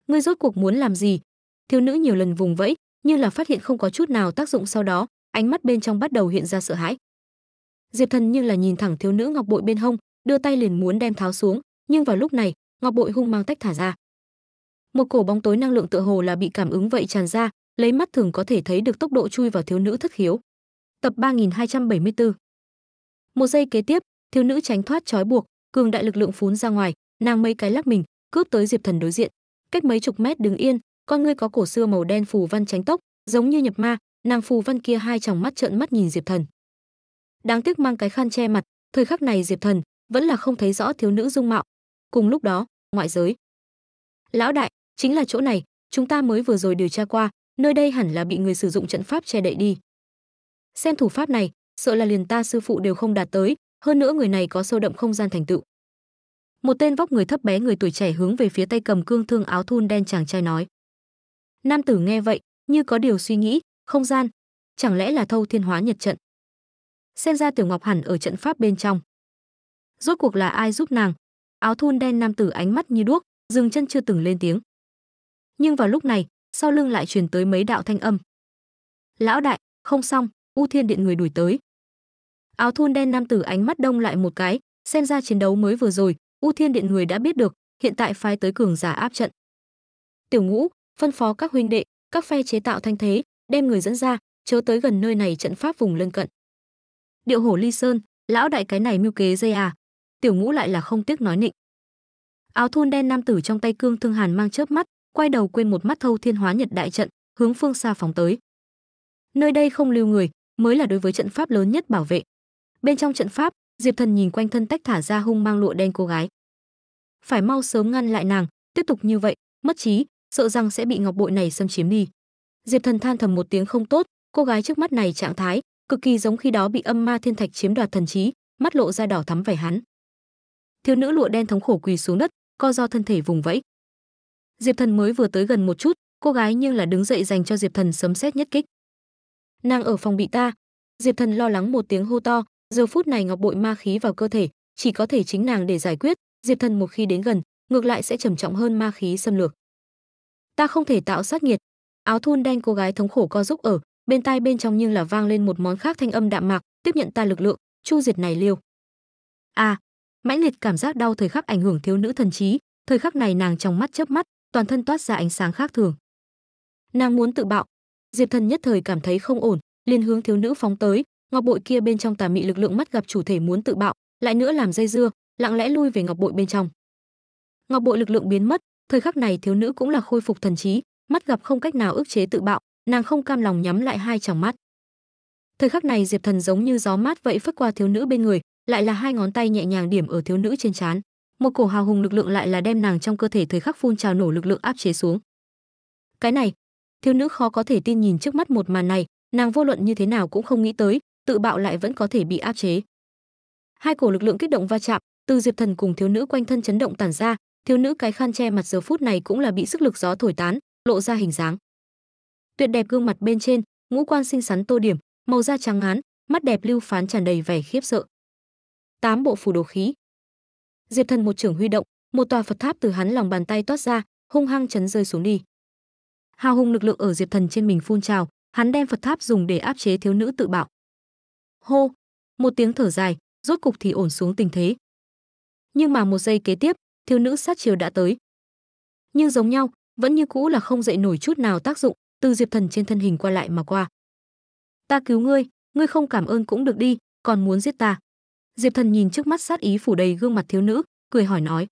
Ngươi rốt cuộc muốn làm gì? Thiếu nữ nhiều lần vùng vẫy, nhưng là phát hiện không có chút nào tác dụng sau đó, ánh mắt bên trong bắt đầu hiện ra sợ hãi. Diệp Thần như là nhìn thẳng thiếu nữ ngọc bội bên hông, đưa tay liền muốn đem tháo xuống, nhưng vào lúc này, ngọc bội hung mang tách thả ra một cổ bóng tối năng lượng tựa hồ là bị cảm ứng vậy tràn ra lấy mắt thường có thể thấy được tốc độ chui vào thiếu nữ thất hiếu tập 3274 một giây kế tiếp thiếu nữ tránh thoát trói buộc cường đại lực lượng phún ra ngoài nàng mấy cái lắc mình cướp tới diệp thần đối diện cách mấy chục mét đứng yên con ngươi có cổ xưa màu đen phù văn tránh tốc giống như nhập ma nàng phù văn kia hai tròng mắt trợn mắt nhìn diệp thần đáng tiếc mang cái khăn che mặt thời khắc này diệp thần vẫn là không thấy rõ thiếu nữ dung mạo cùng lúc đó ngoại giới. Lão đại, chính là chỗ này, chúng ta mới vừa rồi điều tra qua, nơi đây hẳn là bị người sử dụng trận pháp che đậy đi. Xem thủ pháp này, sợ là liền ta sư phụ đều không đạt tới, hơn nữa người này có sâu đậm không gian thành tựu. Một tên vóc người thấp bé người tuổi trẻ hướng về phía tay cầm cương thương áo thun đen chàng trai nói. Nam tử nghe vậy, như có điều suy nghĩ, không gian, chẳng lẽ là thâu thiên hóa nhật trận. Xem ra Tiểu Ngọc hẳn ở trận pháp bên trong. Rốt cuộc là ai giúp nàng, áo thun đen nam tử ánh mắt như đuốc, dừng chân chưa từng lên tiếng. Nhưng vào lúc này, sau lưng lại truyền tới mấy đạo thanh âm. "Lão đại, không xong, U Thiên Điện người đuổi tới." Áo thun đen nam tử ánh mắt đông lại một cái, xem ra chiến đấu mới vừa rồi, U Thiên Điện người đã biết được, hiện tại phái tới cường giả áp trận. "Tiểu Ngũ, phân phó các huynh đệ, các phe chế tạo thanh thế, đem người dẫn ra, chớ tới gần nơi này trận pháp vùng lân cận." Điệu hổ Ly Sơn, lão đại cái này mưu kế dây à, tiểu ngũ lại là không tiếc nói nịnh áo thun đen nam tử trong tay cương thương hàn mang chớp mắt quay đầu quên một mắt thâu thiên hóa nhật đại trận hướng phương xa phóng tới nơi đây không lưu người mới là đối với trận pháp lớn nhất bảo vệ bên trong trận pháp diệp thần nhìn quanh thân tách thả ra hung mang lụa đen cô gái phải mau sớm ngăn lại nàng tiếp tục như vậy mất trí sợ rằng sẽ bị ngọc bội này xâm chiếm đi diệp thần than thầm một tiếng không tốt cô gái trước mắt này trạng thái cực kỳ giống khi đó bị âm ma thiên thạch chiếm đoạt thần trí mắt lộ ra đỏ thắm vẻ hắn thiếu nữ lụa đen thống khổ quỳ xuống đất co do thân thể vùng vẫy diệp thần mới vừa tới gần một chút cô gái nhưng là đứng dậy dành cho diệp thần sấm xét nhất kích nàng ở phòng bị ta diệp thần lo lắng một tiếng hô to giờ phút này ngọc bội ma khí vào cơ thể chỉ có thể chính nàng để giải quyết diệp thần một khi đến gần ngược lại sẽ trầm trọng hơn ma khí xâm lược ta không thể tạo sát nghiệt áo thun đen cô gái thống khổ co giúp ở bên tai bên trong nhưng là vang lên một món khác thanh âm đạm mạc tiếp nhận ta lực lượng chu diệt này liêu a à, mãnh liệt cảm giác đau thời khắc ảnh hưởng thiếu nữ thần trí thời khắc này nàng trong mắt chớp mắt toàn thân toát ra ánh sáng khác thường nàng muốn tự bạo diệp thần nhất thời cảm thấy không ổn liền hướng thiếu nữ phóng tới ngọc bội kia bên trong tà mị lực lượng mắt gặp chủ thể muốn tự bạo lại nữa làm dây dưa lặng lẽ lui về ngọc bội bên trong ngọc bội lực lượng biến mất thời khắc này thiếu nữ cũng là khôi phục thần trí mắt gặp không cách nào ức chế tự bạo nàng không cam lòng nhắm lại hai tròng mắt thời khắc này diệp thần giống như gió mát vậy phất qua thiếu nữ bên người lại là hai ngón tay nhẹ nhàng điểm ở thiếu nữ trên trán một cổ hào hùng lực lượng lại là đem nàng trong cơ thể thời khắc phun trào nổ lực lượng áp chế xuống cái này thiếu nữ khó có thể tin nhìn trước mắt một màn này nàng vô luận như thế nào cũng không nghĩ tới tự bạo lại vẫn có thể bị áp chế hai cổ lực lượng kích động va chạm từ diệp thần cùng thiếu nữ quanh thân chấn động tản ra thiếu nữ cái khăn che mặt giờ phút này cũng là bị sức lực gió thổi tán lộ ra hình dáng tuyệt đẹp gương mặt bên trên ngũ quan xinh xắn tô điểm màu da trắng ngán mắt đẹp lưu phán tràn đầy vẻ khiếp sợ tám bộ phù đồ khí. Diệp Thần một trưởng huy động, một tòa Phật tháp từ hắn lòng bàn tay toát ra, hung hăng chấn rơi xuống đi. Hào hùng lực lượng ở Diệp Thần trên mình phun trào, hắn đem Phật tháp dùng để áp chế thiếu nữ tự bạo. Hô, một tiếng thở dài, rốt cục thì ổn xuống tình thế. Nhưng mà một giây kế tiếp, thiếu nữ sát chiều đã tới. Nhưng giống nhau, vẫn như cũ là không dậy nổi chút nào tác dụng, từ Diệp Thần trên thân hình qua lại mà qua. Ta cứu ngươi, ngươi không cảm ơn cũng được đi, còn muốn giết ta. Diệp Thần nhìn trước mắt sát ý phủ đầy gương mặt thiếu nữ, cười hỏi nói: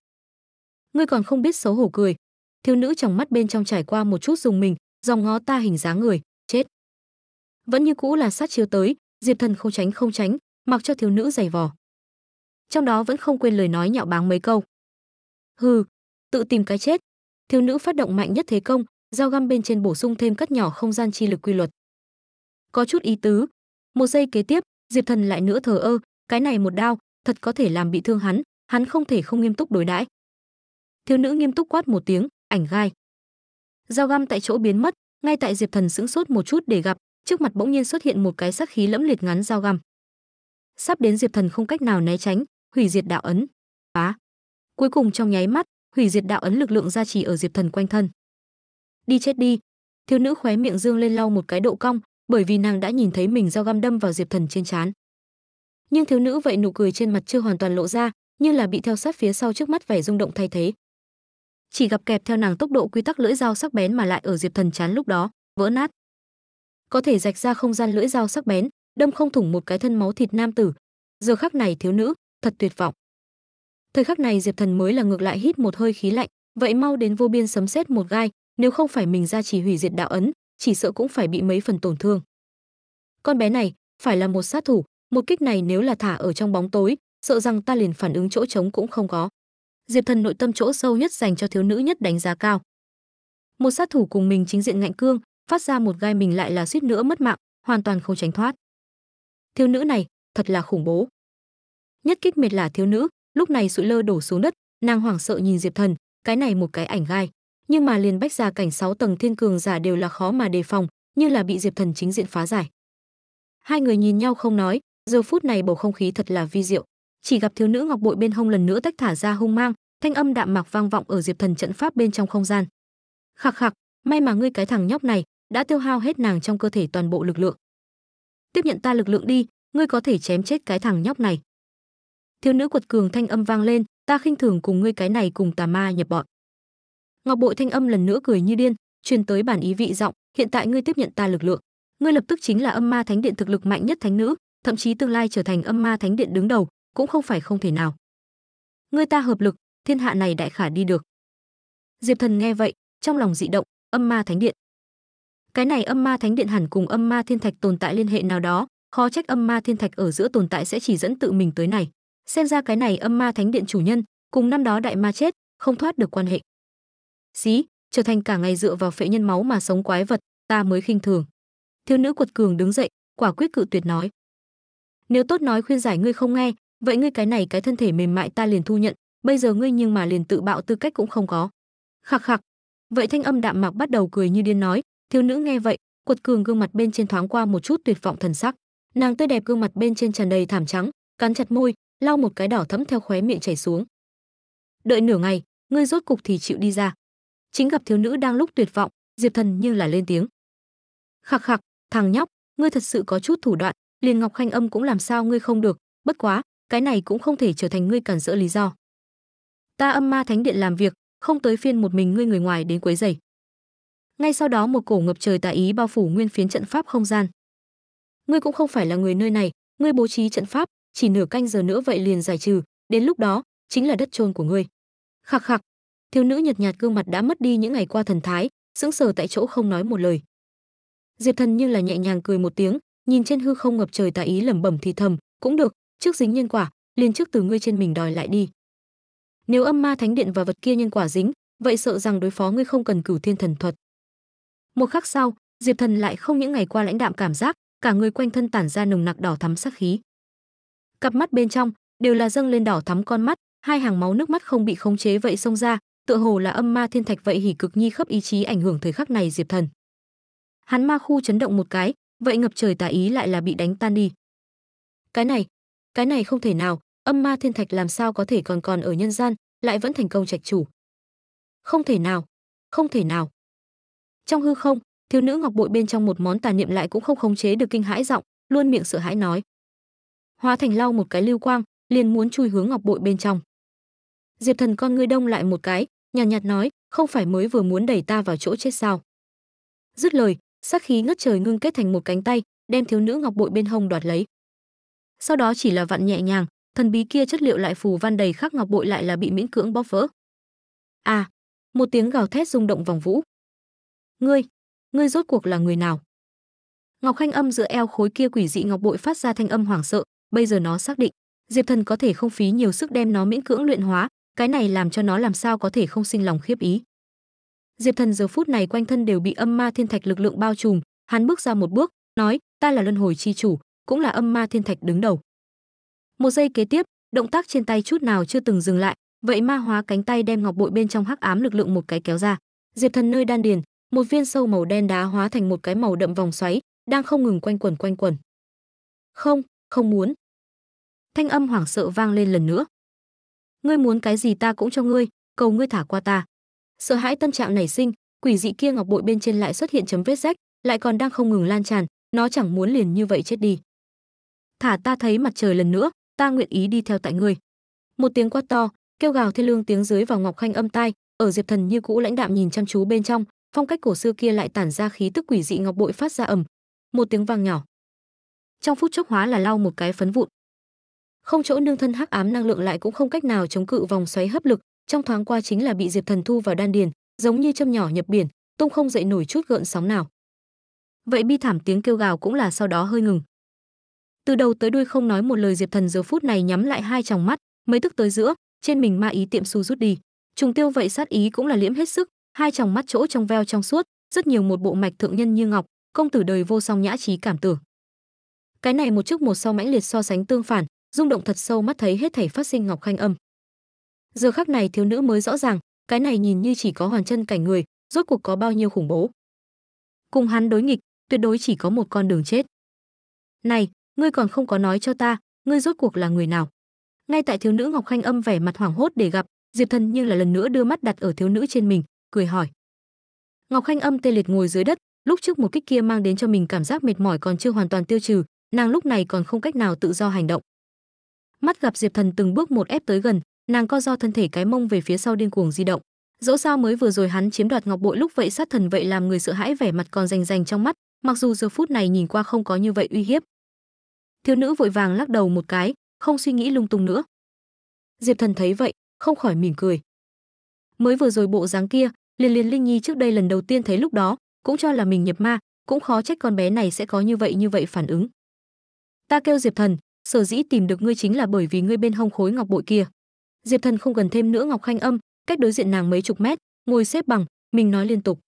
"Ngươi còn không biết xấu hổ cười?" Thiếu nữ trong mắt bên trong trải qua một chút dùng mình, dòng ngó ta hình dáng người, chết. Vẫn như cũ là sát chiếu tới, Diệp Thần không tránh không tránh, mặc cho thiếu nữ giày vò. Trong đó vẫn không quên lời nói nhạo báng mấy câu. "Hừ, tự tìm cái chết." Thiếu nữ phát động mạnh nhất thế công, dao găm bên trên bổ sung thêm cắt nhỏ không gian chi lực quy luật. Có chút ý tứ, một giây kế tiếp, Diệp Thần lại nữa thờ ơ, cái này một đao thật có thể làm bị thương hắn hắn không thể không nghiêm túc đối đãi thiếu nữ nghiêm túc quát một tiếng ảnh gai dao găm tại chỗ biến mất ngay tại diệp thần sững sốt một chút để gặp trước mặt bỗng nhiên xuất hiện một cái sắc khí lẫm liệt ngắn dao găm sắp đến diệp thần không cách nào né tránh hủy diệt đạo ấn á cuối cùng trong nháy mắt hủy diệt đạo ấn lực lượng gia trì ở diệp thần quanh thân đi chết đi thiếu nữ khóe miệng dương lên lau một cái độ cong bởi vì nàng đã nhìn thấy mình dao găm đâm vào diệp thần trên trán nhưng thiếu nữ vậy nụ cười trên mặt chưa hoàn toàn lộ ra như là bị theo sát phía sau trước mắt vẻ rung động thay thế chỉ gặp kẹp theo nàng tốc độ quy tắc lưỡi dao sắc bén mà lại ở diệp thần chán lúc đó vỡ nát có thể rạch ra không gian lưỡi dao sắc bén đâm không thủng một cái thân máu thịt nam tử giờ khắc này thiếu nữ thật tuyệt vọng thời khắc này diệp thần mới là ngược lại hít một hơi khí lạnh vậy mau đến vô biên sấm sét một gai nếu không phải mình ra chỉ hủy diệt đạo ấn chỉ sợ cũng phải bị mấy phần tổn thương con bé này phải là một sát thủ một kích này nếu là thả ở trong bóng tối sợ rằng ta liền phản ứng chỗ trống cũng không có diệp thần nội tâm chỗ sâu nhất dành cho thiếu nữ nhất đánh giá cao một sát thủ cùng mình chính diện ngạnh cương phát ra một gai mình lại là suýt nữa mất mạng hoàn toàn không tránh thoát thiếu nữ này thật là khủng bố nhất kích mệt là thiếu nữ lúc này sụi lơ đổ xuống đất nàng hoảng sợ nhìn diệp thần cái này một cái ảnh gai nhưng mà liền bách ra cảnh 6 tầng thiên cường giả đều là khó mà đề phòng như là bị diệp thần chính diện phá giải hai người nhìn nhau không nói giờ phút này bầu không khí thật là vi diệu chỉ gặp thiếu nữ ngọc bội bên hông lần nữa tách thả ra hung mang thanh âm đạm mạc vang vọng ở diệp thần trận pháp bên trong không gian khạc khạc may mà ngươi cái thằng nhóc này đã tiêu hao hết nàng trong cơ thể toàn bộ lực lượng tiếp nhận ta lực lượng đi ngươi có thể chém chết cái thằng nhóc này thiếu nữ quật cường thanh âm vang lên ta khinh thường cùng ngươi cái này cùng tà ma nhập bọn ngọc bội thanh âm lần nữa cười như điên truyền tới bản ý vị giọng hiện tại ngươi tiếp nhận ta lực lượng ngươi lập tức chính là âm ma thánh điện thực lực mạnh nhất thánh nữ thậm chí tương lai trở thành âm ma thánh điện đứng đầu cũng không phải không thể nào. Người ta hợp lực, thiên hạ này đại khả đi được. Diệp Thần nghe vậy, trong lòng dị động, âm ma thánh điện. Cái này âm ma thánh điện hẳn cùng âm ma thiên thạch tồn tại liên hệ nào đó, khó trách âm ma thiên thạch ở giữa tồn tại sẽ chỉ dẫn tự mình tới này. Xem ra cái này âm ma thánh điện chủ nhân, cùng năm đó đại ma chết, không thoát được quan hệ. Xí, trở thành cả ngày dựa vào phệ nhân máu mà sống quái vật, ta mới khinh thường. Thiếu nữ quật cường đứng dậy, quả quyết cự tuyệt nói nếu tốt nói khuyên giải ngươi không nghe vậy ngươi cái này cái thân thể mềm mại ta liền thu nhận bây giờ ngươi nhưng mà liền tự bạo tư cách cũng không có khạc khạc vậy thanh âm đạm mạc bắt đầu cười như điên nói thiếu nữ nghe vậy quật cường gương mặt bên trên thoáng qua một chút tuyệt vọng thần sắc nàng tươi đẹp gương mặt bên trên tràn đầy thảm trắng cắn chặt môi lau một cái đỏ thẫm theo khóe miệng chảy xuống đợi nửa ngày ngươi rốt cục thì chịu đi ra chính gặp thiếu nữ đang lúc tuyệt vọng diệp thần như là lên tiếng khạc khạc thằng nhóc ngươi thật sự có chút thủ đoạn liền ngọc khanh âm cũng làm sao ngươi không được bất quá cái này cũng không thể trở thành ngươi cản rỡ lý do ta âm ma thánh điện làm việc không tới phiên một mình ngươi người ngoài đến quấy rầy ngay sau đó một cổ ngập trời tà ý bao phủ nguyên phiến trận pháp không gian ngươi cũng không phải là người nơi này ngươi bố trí trận pháp chỉ nửa canh giờ nữa vậy liền giải trừ đến lúc đó chính là đất chôn của ngươi khạc khạc thiếu nữ nhợt nhạt gương mặt đã mất đi những ngày qua thần thái sững sờ tại chỗ không nói một lời diệp thần như là nhẹ nhàng cười một tiếng nhìn trên hư không ngập trời tà ý lẩm bẩm thì thầm cũng được trước dính nhân quả liền trước từ ngươi trên mình đòi lại đi nếu âm ma thánh điện và vật kia nhân quả dính vậy sợ rằng đối phó ngươi không cần cửu thiên thần thuật một khắc sau diệp thần lại không những ngày qua lãnh đạm cảm giác cả người quanh thân tản ra nồng nặc đỏ thắm sắc khí cặp mắt bên trong đều là dâng lên đỏ thắm con mắt hai hàng máu nước mắt không bị khống chế vậy xông ra tựa hồ là âm ma thiên thạch vậy hỉ cực nhi khớp ý chí ảnh hưởng thời khắc này diệp thần hắn ma khu chấn động một cái vậy ngập trời tà ý lại là bị đánh tan đi cái này cái này không thể nào âm ma thiên thạch làm sao có thể còn còn ở nhân gian lại vẫn thành công trạch chủ không thể nào không thể nào trong hư không thiếu nữ ngọc bội bên trong một món tà niệm lại cũng không khống chế được kinh hãi giọng luôn miệng sợ hãi nói hóa thành lau một cái lưu quang liền muốn chui hướng ngọc bội bên trong diệp thần con ngươi đông lại một cái nhàn nhạt, nhạt nói không phải mới vừa muốn đẩy ta vào chỗ chết sao dứt lời sắc khí ngất trời ngưng kết thành một cánh tay đem thiếu nữ ngọc bội bên hông đoạt lấy sau đó chỉ là vặn nhẹ nhàng thần bí kia chất liệu lại phù văn đầy khắc ngọc bội lại là bị miễn cưỡng bóp vỡ à một tiếng gào thét rung động vòng vũ ngươi ngươi rốt cuộc là người nào ngọc khanh âm giữa eo khối kia quỷ dị ngọc bội phát ra thanh âm hoảng sợ bây giờ nó xác định diệp thần có thể không phí nhiều sức đem nó miễn cưỡng luyện hóa cái này làm cho nó làm sao có thể không sinh lòng khiếp ý Diệp Thần giờ phút này quanh thân đều bị âm ma thiên thạch lực lượng bao trùm, hắn bước ra một bước, nói: "Ta là luân hồi chi chủ, cũng là âm ma thiên thạch đứng đầu." Một giây kế tiếp, động tác trên tay chút nào chưa từng dừng lại, vậy ma hóa cánh tay đem ngọc bội bên trong hắc ám lực lượng một cái kéo ra. Diệp Thần nơi đan điền, một viên sâu màu đen đá hóa thành một cái màu đậm vòng xoáy, đang không ngừng quanh quẩn quanh quẩn. "Không, không muốn." Thanh âm hoảng sợ vang lên lần nữa. "Ngươi muốn cái gì ta cũng cho ngươi, cầu ngươi thả qua ta." sợ hãi tâm trạng nảy sinh quỷ dị kia ngọc bội bên trên lại xuất hiện chấm vết rách lại còn đang không ngừng lan tràn nó chẳng muốn liền như vậy chết đi thả ta thấy mặt trời lần nữa ta nguyện ý đi theo tại ngươi một tiếng quát to kêu gào thiên lương tiếng dưới vào ngọc khanh âm tai ở diệp thần như cũ lãnh đạm nhìn chăm chú bên trong phong cách cổ xưa kia lại tản ra khí tức quỷ dị ngọc bội phát ra ầm một tiếng vang nhỏ trong phút chốc hóa là lau một cái phấn vụn không chỗ nương thân hắc ám năng lượng lại cũng không cách nào chống cự vòng xoáy hấp lực trong thoáng qua chính là bị diệp thần thu vào đan điền giống như châm nhỏ nhập biển tung không dậy nổi chút gợn sóng nào vậy bi thảm tiếng kêu gào cũng là sau đó hơi ngừng từ đầu tới đuôi không nói một lời diệp thần giờ phút này nhắm lại hai tròng mắt mấy tức tới giữa trên mình ma ý tiệm xu rút đi trùng tiêu vậy sát ý cũng là liễm hết sức hai tròng mắt chỗ trong veo trong suốt rất nhiều một bộ mạch thượng nhân như ngọc công tử đời vô song nhã trí cảm tử cái này một trước một sau mãnh liệt so sánh tương phản rung động thật sâu mắt thấy hết thảy phát sinh ngọc khanh âm giờ khắc này thiếu nữ mới rõ ràng cái này nhìn như chỉ có hoàn chân cảnh người rốt cuộc có bao nhiêu khủng bố cùng hắn đối nghịch tuyệt đối chỉ có một con đường chết này ngươi còn không có nói cho ta ngươi rốt cuộc là người nào ngay tại thiếu nữ ngọc khanh âm vẻ mặt hoảng hốt để gặp diệp thần nhưng là lần nữa đưa mắt đặt ở thiếu nữ trên mình cười hỏi ngọc khanh âm tê liệt ngồi dưới đất lúc trước một kích kia mang đến cho mình cảm giác mệt mỏi còn chưa hoàn toàn tiêu trừ nàng lúc này còn không cách nào tự do hành động mắt gặp diệp thần từng bước một ép tới gần nàng co do thân thể cái mông về phía sau điên cuồng di động dẫu sao mới vừa rồi hắn chiếm đoạt ngọc bội lúc vậy sát thần vậy làm người sợ hãi vẻ mặt còn rành rành trong mắt mặc dù giờ phút này nhìn qua không có như vậy uy hiếp thiếu nữ vội vàng lắc đầu một cái không suy nghĩ lung tung nữa diệp thần thấy vậy không khỏi mỉm cười mới vừa rồi bộ dáng kia liền liền linh nhi trước đây lần đầu tiên thấy lúc đó cũng cho là mình nhập ma cũng khó trách con bé này sẽ có như vậy như vậy phản ứng ta kêu diệp thần sở dĩ tìm được ngươi chính là bởi vì ngươi bên hông khối ngọc bội kia diệp thần không cần thêm nữa ngọc khanh âm cách đối diện nàng mấy chục mét ngồi xếp bằng mình nói liên tục